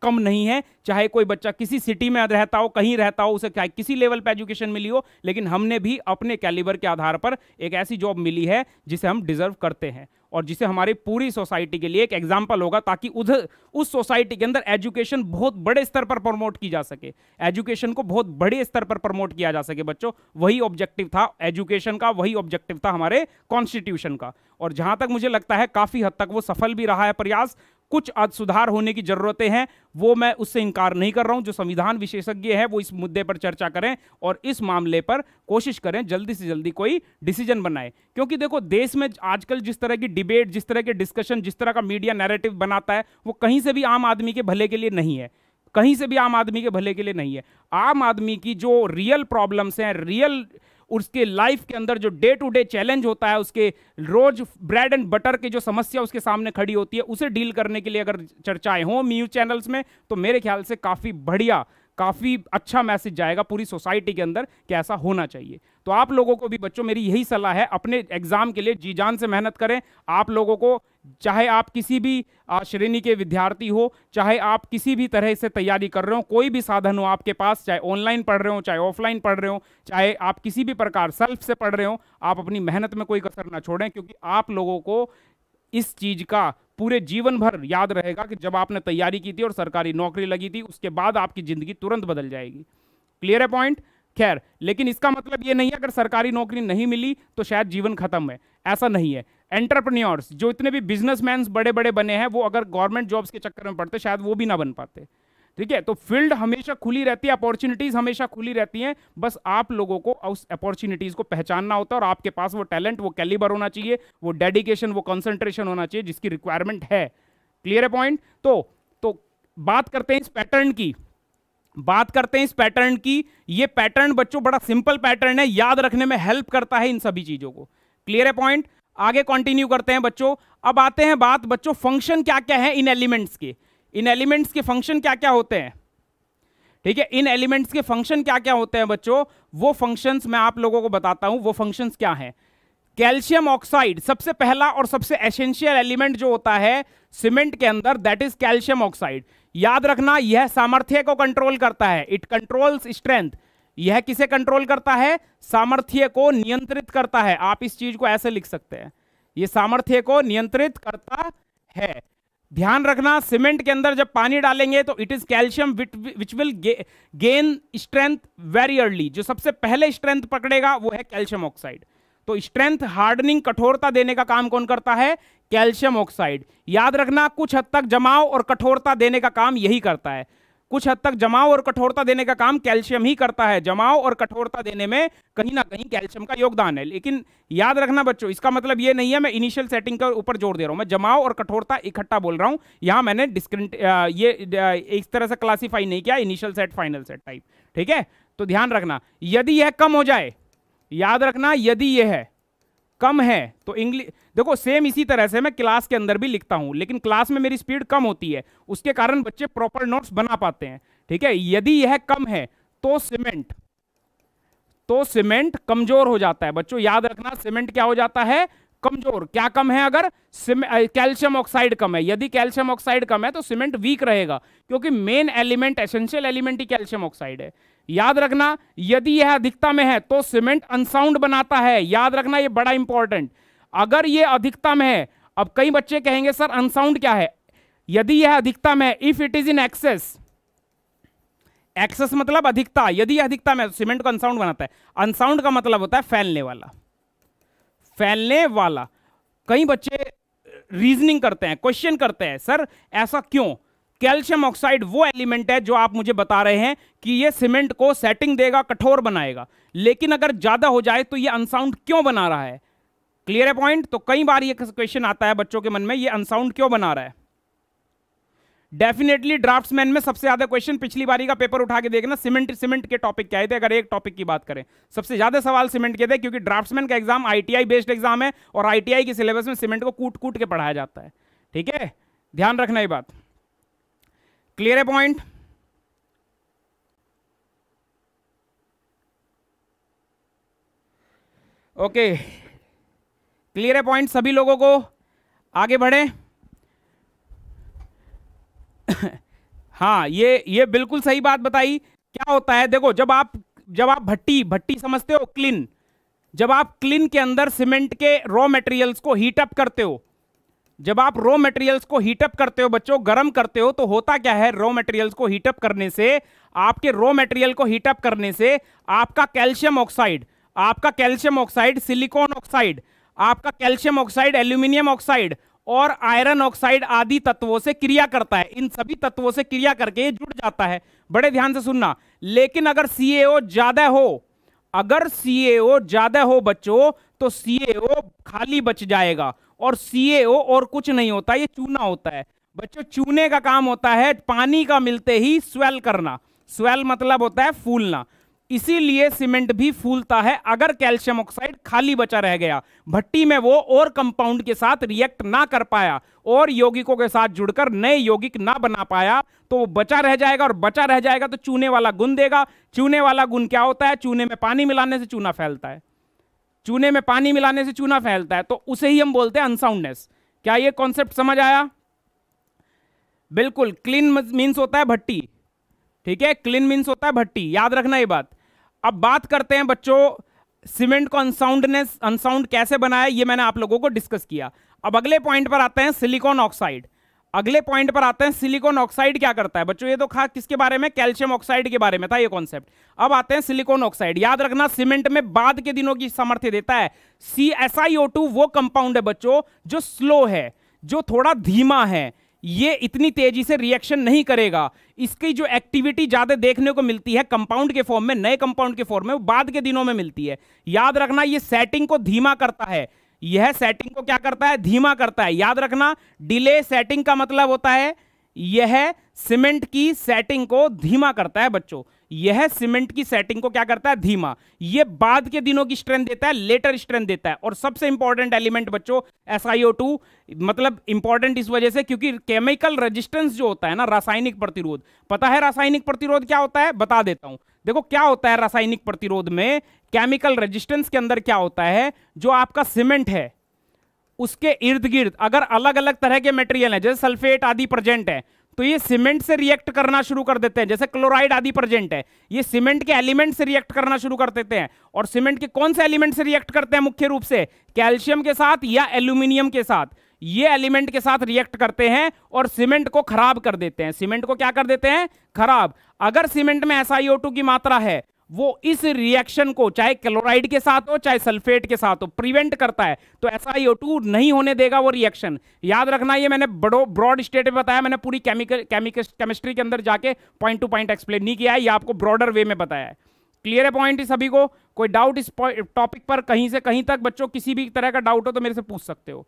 कम नहीं है चाहे कोई बच्चा किसी सिटी में रहता हो कहीं रहता हो उसे चाहे किसी लेवल पर एजुकेशन मिली हो लेकिन हमने भी अपने कैलिबर के आधार पर एक ऐसी जॉब मिली है जिसे हम डिजर्व करते हैं और जिसे हमारी पूरी सोसाइटी के लिए एक एग्जाम्पल होगा ताकि उधर उस सोसाइटी के अंदर एजुकेशन बहुत बड़े स्तर पर प्रमोट की जा सके एजुकेशन को बहुत बड़े स्तर पर प्रमोट किया जा सके बच्चों वही ऑब्जेक्टिव था एजुकेशन का वही ऑब्जेक्टिव था हमारे कॉन्स्टिट्यूशन का और जहां तक मुझे लगता है काफ़ी हद तक वो सफल भी रहा है प्रयास कुछ सुधार होने की ज़रूरतें हैं वो मैं उससे इनकार नहीं कर रहा हूं जो संविधान विशेषज्ञ हैं वो इस मुद्दे पर चर्चा करें और इस मामले पर कोशिश करें जल्दी से जल्दी कोई डिसीजन बनाए क्योंकि देखो देश में आजकल जिस तरह की डिबेट जिस तरह के डिस्कशन जिस तरह का मीडिया नैरेटिव बनाता है वो कहीं से भी आम आदमी के भले के लिए नहीं है कहीं से भी आम आदमी के भले के लिए नहीं है आम आदमी की जो रियल प्रॉब्लम्स हैं रियल उसके लाइफ के अंदर जो डे टू डे चैलेंज होता है उसके रोज ब्रेड एंड बटर की जो समस्या उसके सामने खड़ी होती है उसे डील करने के लिए अगर चर्चाएं हों न्यूज चैनल्स में तो मेरे ख्याल से काफ़ी बढ़िया काफ़ी अच्छा मैसेज जाएगा पूरी सोसाइटी के अंदर कि ऐसा होना चाहिए तो आप लोगों को भी बच्चों मेरी यही सलाह है अपने एग्ज़ाम के लिए जी जान से मेहनत करें आप लोगों को चाहे आप किसी भी श्रेणी के विद्यार्थी हो चाहे आप किसी भी तरह से तैयारी कर रहे हो कोई भी साधन हो आपके पास चाहे ऑनलाइन पढ़ रहे हो चाहे ऑफलाइन पढ़ रहे हो चाहे आप किसी भी प्रकार सेल्फ से पढ़ रहे हो आप अपनी मेहनत में कोई कसर ना छोड़ें क्योंकि आप लोगों को इस चीज़ का पूरे जीवन भर याद रहेगा कि जब आपने तैयारी की थी और सरकारी नौकरी लगी थी उसके बाद आपकी ज़िंदगी तुरंत बदल जाएगी क्लियर है पॉइंट खैर लेकिन इसका मतलब ये नहीं है अगर सरकारी नौकरी नहीं मिली तो शायद जीवन खत्म है ऐसा नहीं है एंटरप्रन्योर्स जो इतने भी बिजनेसमैन बड़े बड़े बने हैं वो अगर गवर्नमेंट जॉब्स के चक्कर में पड़ते शायद वो भी ना बन पाते ठीक है तो फील्ड हमेशा खुली रहती है अपॉर्चुनिटीज हमेशा खुली रहती हैं बस आप लोगों को उस अपॉर्चुनिटीज को पहचानना होता है और आपके पास वो टैलेंट वो कैलिबर होना चाहिए वो डेडिकेशन वो कंसंट्रेशन होना चाहिए जिसकी रिक्वायरमेंट है क्लियर है पॉइंट तो तो बात करते हैं इस पैटर्न की बात करते हैं इस पैटर्न की ये पैटर्न बच्चों बड़ा सिंपल पैटर्न है याद रखने में हेल्प करता है इन सभी चीजों को क्लियर है पॉइंट आगे कंटिन्यू करते हैं बच्चों अब आते हैं बात बच्चों फंक्शन क्या क्या है इन एलिमेंट्स के इन एलिमेंट्स के फंक्शन क्या क्या होते हैं ठीक है इन एलिमेंट्स के फंक्शन क्या क्या होते हैं बच्चों वो फंक्शंस मैं आप लोगों को बताता हूं वो फंक्शंस क्या हैं कैल्शियम ऑक्साइड सबसे पहला और सबसे एसेंशियल एलिमेंट जो होता है सीमेंट के अंदर दैट इज कैल्शियम ऑक्साइड याद रखना यह सामर्थ्य को कंट्रोल करता है इट कंट्रोल्स स्ट्रेंथ यह किसे कंट्रोल करता है सामर्थ्य को नियंत्रित करता है आप इस चीज को ऐसे लिख सकते हैं यह सामर्थ्य को नियंत्रित करता है ध्यान रखना सीमेंट के अंदर जब पानी डालेंगे तो it is calcium which will gain strength very early जो सबसे पहले स्ट्रेंथ पकड़ेगा वो है कैल्शियम ऑक्साइड तो स्ट्रेंथ हार्डनिंग कठोरता देने का काम कौन करता है कैल्शियम ऑक्साइड याद रखना कुछ हद तक जमाव और कठोरता देने का काम यही करता है कुछ हद तक जमाव और कठोरता देने का काम कैल्शियम ही करता है जमाव और कठोरता देने में कहीं ना कहीं कैल्शियम का योगदान है लेकिन याद रखना बच्चों इसका मतलब ये नहीं है मैं इनिशियल सेटिंग के ऊपर जोर दे रहा हूँ मैं जमाव और कठोरता इकट्ठा बोल रहा हूँ यहाँ मैंने डिस्क्रिंट ये इस तरह से क्लासीफाई नहीं किया initial set final set type ठीक है तो ध्यान रखना यदि यह कम हो जाए याद रखना यदि यह है कम है तो इंग्लिश देखो सेम इसी तरह से मैं क्लास के अंदर भी लिखता हूं लेकिन क्लास में मेरी स्पीड कम होती है उसके कारण बच्चे प्रॉपर नोट्स बना पाते हैं ठीक है यदि यह कम है तो सीमेंट तो सीमेंट कमजोर हो जाता है बच्चों याद रखना सीमेंट क्या हो जाता है कमजोर क्या कम है अगर कैल्शियम ऑक्साइड कम है यदि कैल्शियम ऑक्साइड कम है तो सीमेंट वीक रहेगा क्योंकि मेन एलिमेंट एसेंशियल एलिमेंट ही कैल्शियम ऑक्साइड है याद रखना यदि यह अधिकता में है तो सीमेंट अनसाउंड बनाता है याद रखना यह बड़ा इंपॉर्टेंट अगर यह अधिकता में है अब कई बच्चे कहेंगे सर अनसाउंड क्या है यदि यह अधिकता में if it is in excess excess मतलब अधिकता यदि अधिकता में सीमेंट तो को अनसाउंड बनाता है अनसाउंड का मतलब होता है फैलने वाला फैलने वाला कई बच्चे रीजनिंग करते हैं क्वेश्चन करते हैं सर ऐसा क्यों कैल्शियम ऑक्साइड वो एलिमेंट है जो आप मुझे बता रहे हैं कि ये सीमेंट को सेटिंग देगा कठोर बनाएगा लेकिन अगर ज़्यादा हो जाए तो ये अनसाउंड क्यों बना रहा है क्लियर है पॉइंट तो कई बार ये क्वेश्चन आता है बच्चों के मन में ये अनसाउंड क्यों बना रहा है डेफिनेटली ड्राफ्ट्समैन में सबसे ज्यादा क्वेश्चन पिछली बारी का पेपर उठा के देखना सीमेंट सीमेंट के टॉपिक क्या थे तो अगर एक टॉपिक की बात करें सबसे ज्यादा सवाल सीमेंट के थे क्योंकि ड्राफ्ट्समैन का एग्जाम आईटीआई बेस्ड एग्जाम है और आईटीआई के सिलेबस में सीमेंट को कूट कूट के पढ़ाया जाता है ठीक है ध्यान रखना ये बात क्लियर है पॉइंट ओके क्लियर है पॉइंट सभी लोगों को आगे बढ़े हाँ ये ये बिल्कुल सही बात बताई क्या होता है देखो जब आप जब आप भट्टी भट्टी समझते हो क्लिन जब आप क्लिन के अंदर सीमेंट के रॉ मटेरियल्स को हीट अप करते हो जब आप रॉ मटेरियल्स को हीटअप करते हो बच्चों गर्म करते हो तो होता क्या है रॉ मटेरियल्स को हीटअप करने से आपके रॉ मटेरियल को हीटअप करने से आपका कैल्शियम ऑक्साइड आपका कैल्शियम ऑक्साइड सिलिकॉन ऑक्साइड आपका कैल्शियम ऑक्साइड एल्यूमिनियम ऑक्साइड और आयरन ऑक्साइड आदि तत्वों से क्रिया करता है इन सभी तत्वों से क्रिया करके ये जुड़ जाता है बड़े ध्यान से सुनना लेकिन अगर सी ज्यादा हो अगर सी ज्यादा हो बच्चों तो सी खाली बच जाएगा और सी और कुछ नहीं होता ये चूना होता है बच्चों चूने का काम होता है पानी का मिलते ही स्वेल करना स्वेल मतलब होता है फूलना इसीलिए सीमेंट भी फूलता है अगर कैल्शियम ऑक्साइड खाली बचा रह गया भट्टी में वो और कंपाउंड के साथ रिएक्ट ना कर पाया और यौगिकों के साथ जुड़कर नए यौगिक ना बना पाया तो वो बचा रह जाएगा और बचा रह जाएगा तो चूने वाला गुण देगा चूने वाला गुण क्या होता है चूने में पानी मिलाने से चूना फैलता है चूने में पानी मिलाने से चूना फैलता है तो उसे ही हम बोलते हैं अनसाउंडनेस क्या ये कॉन्सेप्ट समझ आया बिल्कुल क्लीन मीन्स होता है भट्टी ठीक है क्लीन मीन्स होता है भट्टी याद रखना ये बात अब बात करते हैं बच्चों सीमेंट को अनसाउंडनेस अनसाउंड कैसे बनाया ये मैंने आप लोगों को डिस्कस किया अब अगले पॉइंट पर आते हैं सिलिकॉन ऑक्साइड अगले पॉइंट पर आते हैं सिलिकॉन ऑक्साइड क्या करता है बच्चों ये तो खास किसके बारे में कैल्शियम ऑक्साइड के बारे में था ये कॉन्सेप्ट अब आते हैं सिलिकॉन ऑक्साइड याद रखना सीमेंट में बाद के दिनों की सामर्थ्य देता है C S I O two वो कंपाउंड है बच्चों जो स्लो है जो थोड़ा धीमा है ये इतनी तेजी से रिएक्शन नहीं करेगा इसकी जो एक्टिविटी ज़्यादा देखने को मिलती है कंपाउंड के फॉर्म में नए कंपाउंड के फॉर्म में वो बाद के दिनों में मिलती है याद रखना ये सेटिंग को धीमा करता है यह सेटिंग को क्या करता है धीमा करता है याद रखना डिले सेटिंग का मतलब होता है यह सीमेंट की सेटिंग को धीमा करता है बच्चों यह सीमेंट की सेटिंग को क्या करता है धीमा यह बाद के दिनों की स्ट्रेंथ देता है लेटर स्ट्रेंथ देता है और सबसे इंपॉर्टेंट एलिमेंट बच्चों एस मतलब इंपॉर्टेंट इस वजह से क्योंकि केमिकल रेजिस्टेंस जो होता है ना रासायनिक प्रतिरोध पता है रासायनिक प्रतिरोध क्या होता है बता देता हूं देखो क्या होता है रासायनिक प्रतिरोध में केमिकल रेजिस्टेंस के अंदर क्या होता है जो आपका सीमेंट है उसके इर्द गिर्द अगर अलग अलग तरह के मटेरियल हैं जैसे सल्फेट आदि प्रेजेंट है तो ये सीमेंट से रिएक्ट करना शुरू कर देते हैं जैसे क्लोराइड आदि प्रेजेंट है ये सीमेंट के एलिमेंट से रिएक्ट करना शुरू कर देते हैं और सीमेंट के कौन से एलिमेंट से रिएक्ट करते हैं मुख्य रूप से कैल्शियम के साथ या एल्यूमिनियम के साथ ये एलिमेंट के साथ रिएक्ट करते हैं और सीमेंट को खराब कर देते हैं सीमेंट को क्या कर देते हैं खराब अगर सीमेंट में SiO2 की मात्रा है वो इस रिएक्शन को चाहे क्लोराइड के साथ हो चाहे सल्फेट के साथ हो प्रिवेंट करता है तो ऐसा नहीं होने देगा वो रिएक्शन याद रखना ये मैंने बड़ो ब्रॉड स्टेट में बताया मैंने पूरी केमिकल केमिकल केमिस्ट्री के अंदर जाके पॉइंट टू पॉइंट एक्सप्लेन नहीं किया है ये आपको ब्रॉडर वे में बताया है क्लियर है पॉइंट सभी को कोई डाउट इस टॉपिक पर कहीं से कहीं तक बच्चों किसी भी तरह का डाउट हो तो मेरे से पूछ सकते हो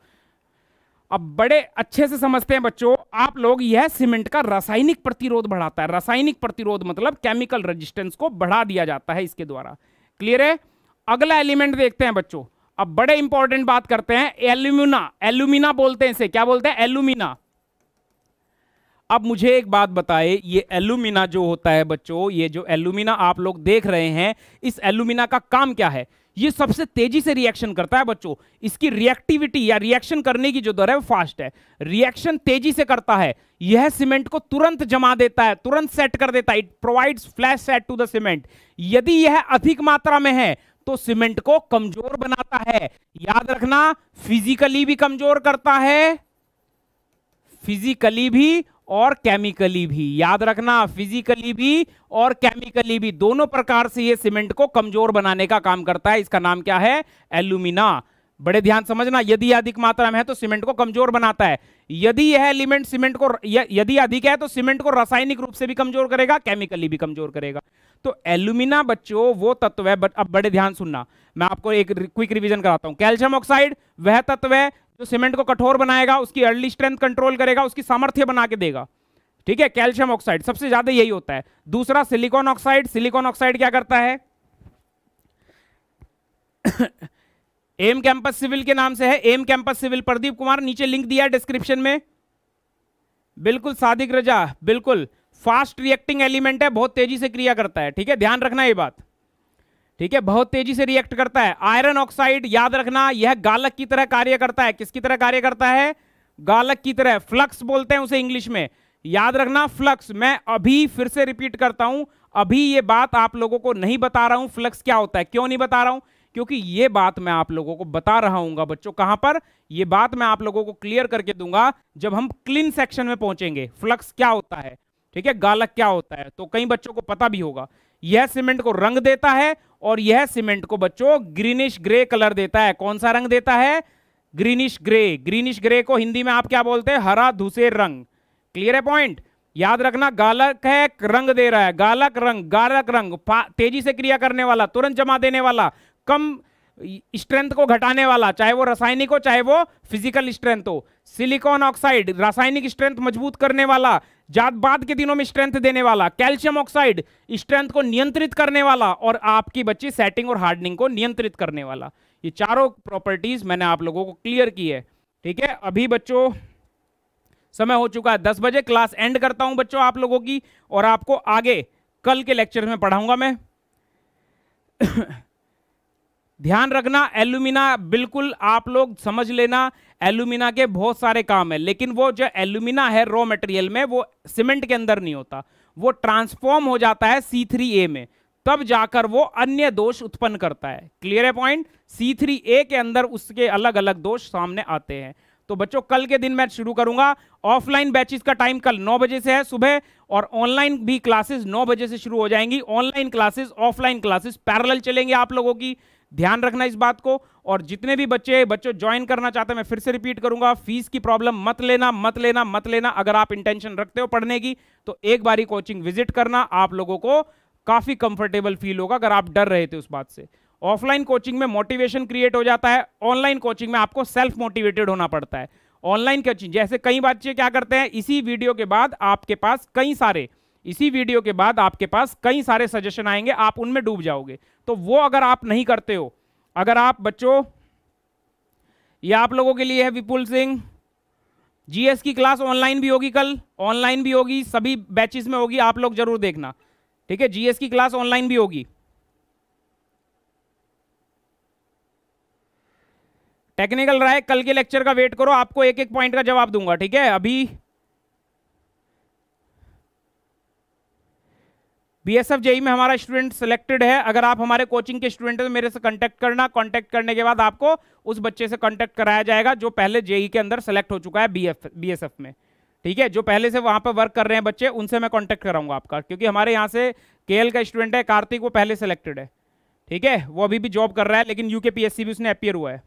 अब बड़े अच्छे से समझते हैं बच्चों आप लोग यह सीमेंट का रासायनिक प्रतिरोध बढ़ाता है रासायनिक प्रतिरोध मतलब केमिकल रेजिस्टेंस को बढ़ा दिया जाता है इसके द्वारा क्लियर है अगला एलिमेंट देखते हैं बच्चों अब बड़े इंपॉर्टेंट बात करते हैं एल्यूमिना एल्यूमिना बोलते हैं इसे क्या बोलते हैं एल्यूमिना अब मुझे एक बात बताए ये एलुमिना जो होता है बच्चों ये जो एलुमिना आप लोग देख रहे हैं इस एलुमिना का काम क्या है ये सबसे तेजी से रिएक्शन करता है बच्चों इसकी रिएक्टिविटी या रिएक्शन करने की जो दर है वो फास्ट है रिएक्शन तेजी से करता है यह सीमेंट को तुरंत जमा देता है तुरंत सेट कर देता है it provides flash set to the cement यदि यह अधिक मात्रा में है तो सीमेंट को कमजोर बनाता है याद रखना फिजिकली भी कमजोर करता है फिजिकली भी और केमिकली भी याद रखना फिजिकली भी और केमिकली भी दोनों प्रकार से ये सीमेंट को कमजोर बनाने का काम करता है इसका नाम क्या है एल्यूमिना बड़े ध्यान समझना यदि अधिक मात्रा में है तो सीमेंट को कमजोर बनाता है यदि यह एलिमेंट सीमेंट को यदि अधिक है तो सीमेंट को रासायनिक रूप से भी कमजोर करेगा केमिकली भी कमजोर करेगा तो एल्यूमिना बच्चों वो तत्व है अब बड़े ध्यान सुनना मैं आपको एक क्विक रिवीजन कराता हूं कैल्शियम ऑक्साइड वह तत्व है जो सीमेंट को कठोर बनाएगा उसकी अर्ली स्ट्रेंथ कंट्रोल करेगा उसकी सामर्थ्य बना के देगा ठीक है कैल्शियम ऑक्साइड सबसे ज्यादा यही होता है दूसरा सिलिकॉन ऑक्साइड सिलिकॉन ऑक्साइड क्या करता है एम कैंपस सिविल के नाम से है M campus civil Pradeep Kumar नीचे लिंक दिया डिस्क्रिप्शन में बिल्कुल सादिक रजा बिल्कुल फास्ट रिएक्टिंग एलिमेंट है बहुत तेजी से क्रिया करता है ठीक है ध्यान रखना ये बात ठीक है बहुत तेजी से रिएक्ट करता है आयरन ऑक्साइड याद रखना यह गालक की तरह कार्य करता है किसकी तरह कार्य करता है गालक की तरह फ्लक्स बोलते हैं उसे इंग्लिश में याद रखना फ्लक्स मैं अभी फिर से रिपीट करता हूं अभी यह बात आप लोगों को नहीं बता रहा हूं फ्लक्स क्या होता है क्यों नहीं बता रहा हूं क्योंकि यह बात मैं आप लोगों को बता रहा हूंगा बच्चों कहां पर यह बात मैं आप लोगों को क्लियर करके दूंगा जब हम क्लीन सेक्शन में पहुंचेंगे फ्लक्स क्या होता है ठीक है गालक क्या होता है तो कई बच्चों को पता भी होगा यह सीमेंट को रंग देता है और यह सीमेंट को बच्चों ग्रीनिश ग्रे कलर देता है कौन सा रंग देता है ग्रीनिश ग्रे ग्रीनिश ग्रे को हिंदी में आप क्या बोलते हैं हरा धुसे रंग क्लियर है पॉइंट याद रखना गालक है रंग दे रहा है गालक रंग गालक रंग तेजी से क्रिया करने वाला तुरंत जमा देने वाला कम स्ट्रेंथ को घटाने वाला चाहे वो रासायनिक हो चाहे वो फिजिकल स्ट्रेंथ हो सिलिकॉन ऑक्साइड रासायनिक स्ट्रेंथ मजबूत करने वाला जात बाद के दिनों में स्ट्रेंथ देने वाला कैल्शियम ऑक्साइड स्ट्रेंथ को नियंत्रित करने वाला और आपकी बच्ची सेटिंग और हार्डनिंग को नियंत्रित करने वाला ये चारों प्रॉपर्टीज मैंने आप लोगों को क्लियर की है ठीक है अभी बच्चों समय हो चुका है दस बजे क्लास एंड करता हूं बच्चों आप लोगों की और आपको आगे कल के लेक्चर में पढ़ाऊंगा मैं ध्यान रखना एल्यूमिना बिल्कुल आप लोग समझ लेना एल्यूमिना के बहुत सारे काम है लेकिन वो जो एल्यूमिना है रॉ मटेरियल में वो सीमेंट के अंदर नहीं होता वो ट्रांसफॉर्म हो जाता है सी थ्री ए में तब जाकर वो अन्य दोष उत्पन्न करता है क्लियर है पॉइंट सी थ्री ए के अंदर उसके अलग अलग दोष सामने आते हैं तो बच्चों कल के दिन मैं शुरू करूंगा ऑफलाइन बैचेस का टाइम कल 9 बजे से है सुबह और ऑनलाइन भी क्लासेस 9 बजे से शुरू हो जाएंगी online classes offline classes parallel चलेंगे आप लोगों की ध्यान रखना इस बात को और जितने भी बच्चे बच्चों ज्वाइन करना चाहते हैं मैं फिर से रिपीट करूंगा फीस की प्रॉब्लम मत लेना मत लेना मत लेना अगर आप इंटेंशन रखते हो पढ़ने की तो एक बारी कोचिंग विजिट करना आप लोगों को काफ़ी कंफर्टेबल फील होगा अगर आप डर रहे थे उस बात से ऑफलाइन कोचिंग में मोटिवेशन क्रिएट हो जाता है ऑनलाइन कोचिंग में आपको सेल्फ मोटिवेटेड होना पड़ता है ऑनलाइन कोचिंग जैसे कई बच्चे क्या करते हैं इसी वीडियो के बाद आपके पास कई सारे इसी वीडियो के बाद आपके पास कई सारे सजेशन आएंगे आप उनमें डूब जाओगे तो वो अगर आप नहीं करते हो अगर आप बच्चों ये आप लोगों के लिए है विपुल सिंह जीएस की क्लास ऑनलाइन भी होगी कल ऑनलाइन भी होगी सभी बैचेस में होगी आप लोग जरूर देखना ठीक है जीएस की क्लास ऑनलाइन भी होगी टेक्निकल राय कल के लेक्चर का वेट करो आपको एक एक पॉइंट का जवाब दूंगा ठीक है अभी बी एस एफ जेई में हमारा स्टूडेंट सिलेक्टेड है अगर आप हमारे कोचिंग के स्टूडेंट हैं तो मेरे से कॉन्टेक्ट करना कॉन्टेक्ट करने के बाद आपको उस बच्चे से कॉन्टेक्ट कराया जाएगा जो पहले जेई e के अंदर सेलेक्ट हो चुका है B F B S F में ठीक है जो पहले से वहाँ पर वर्क कर रहे हैं बच्चे उनसे मैं कॉन्टेक्ट कराऊंगा आपका क्योंकि हमारे यहाँ से के का स्टूडेंट है कार्तिक वो पहले सेलेक्टेड है ठीक है वो अभी भी जॉब कर रहा है लेकिन यू के पी एस सी भी उसने अपियर हुआ है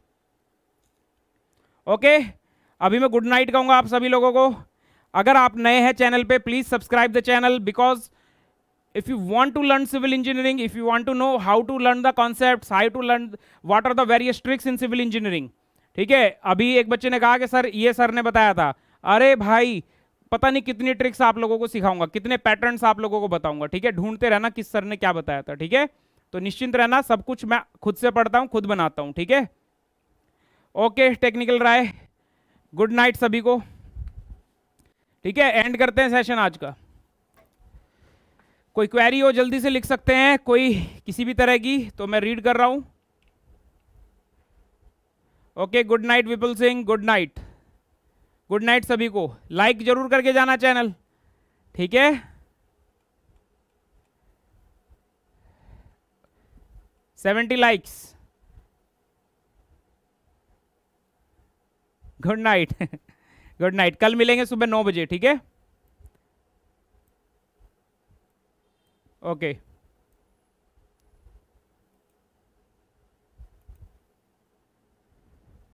ओके अभी मैं गुड नाइट कहूँगा आप सभी लोगों को अगर आप नए हैं चैनल पे please subscribe the channel because if you want to learn civil engineering, if you want to know how to learn the concepts, how to learn what are the various tricks in civil engineering, ठीक है अभी एक बच्चे ने कहा कि sir ये sir ने बताया था अरे भाई पता नहीं कितनी ट्रिक्स आप लोगों को सिखाऊंगा कितने पैटर्न्स आप लोगों को बताऊंगा ठीक है ढूंढते रहना किस सर ने क्या बताया था ठीक है तो निश्चिंत रहना सब कुछ मैं खुद से पढ़ता हूँ खुद बनाता हूँ ठीक है okay technical Rai good night सभी को ठीक है एंड करते हैं सेशन आज का कोई क्वेरी हो जल्दी से लिख सकते हैं कोई किसी भी तरह की तो मैं रीड कर रहा हूं okay good night Vipul Singh good night good night सभी को लाइक जरूर करके जाना चैनल ठीक है seventy likes good night good night कल मिलेंगे सुबह नौ बजे ठीक है Okay.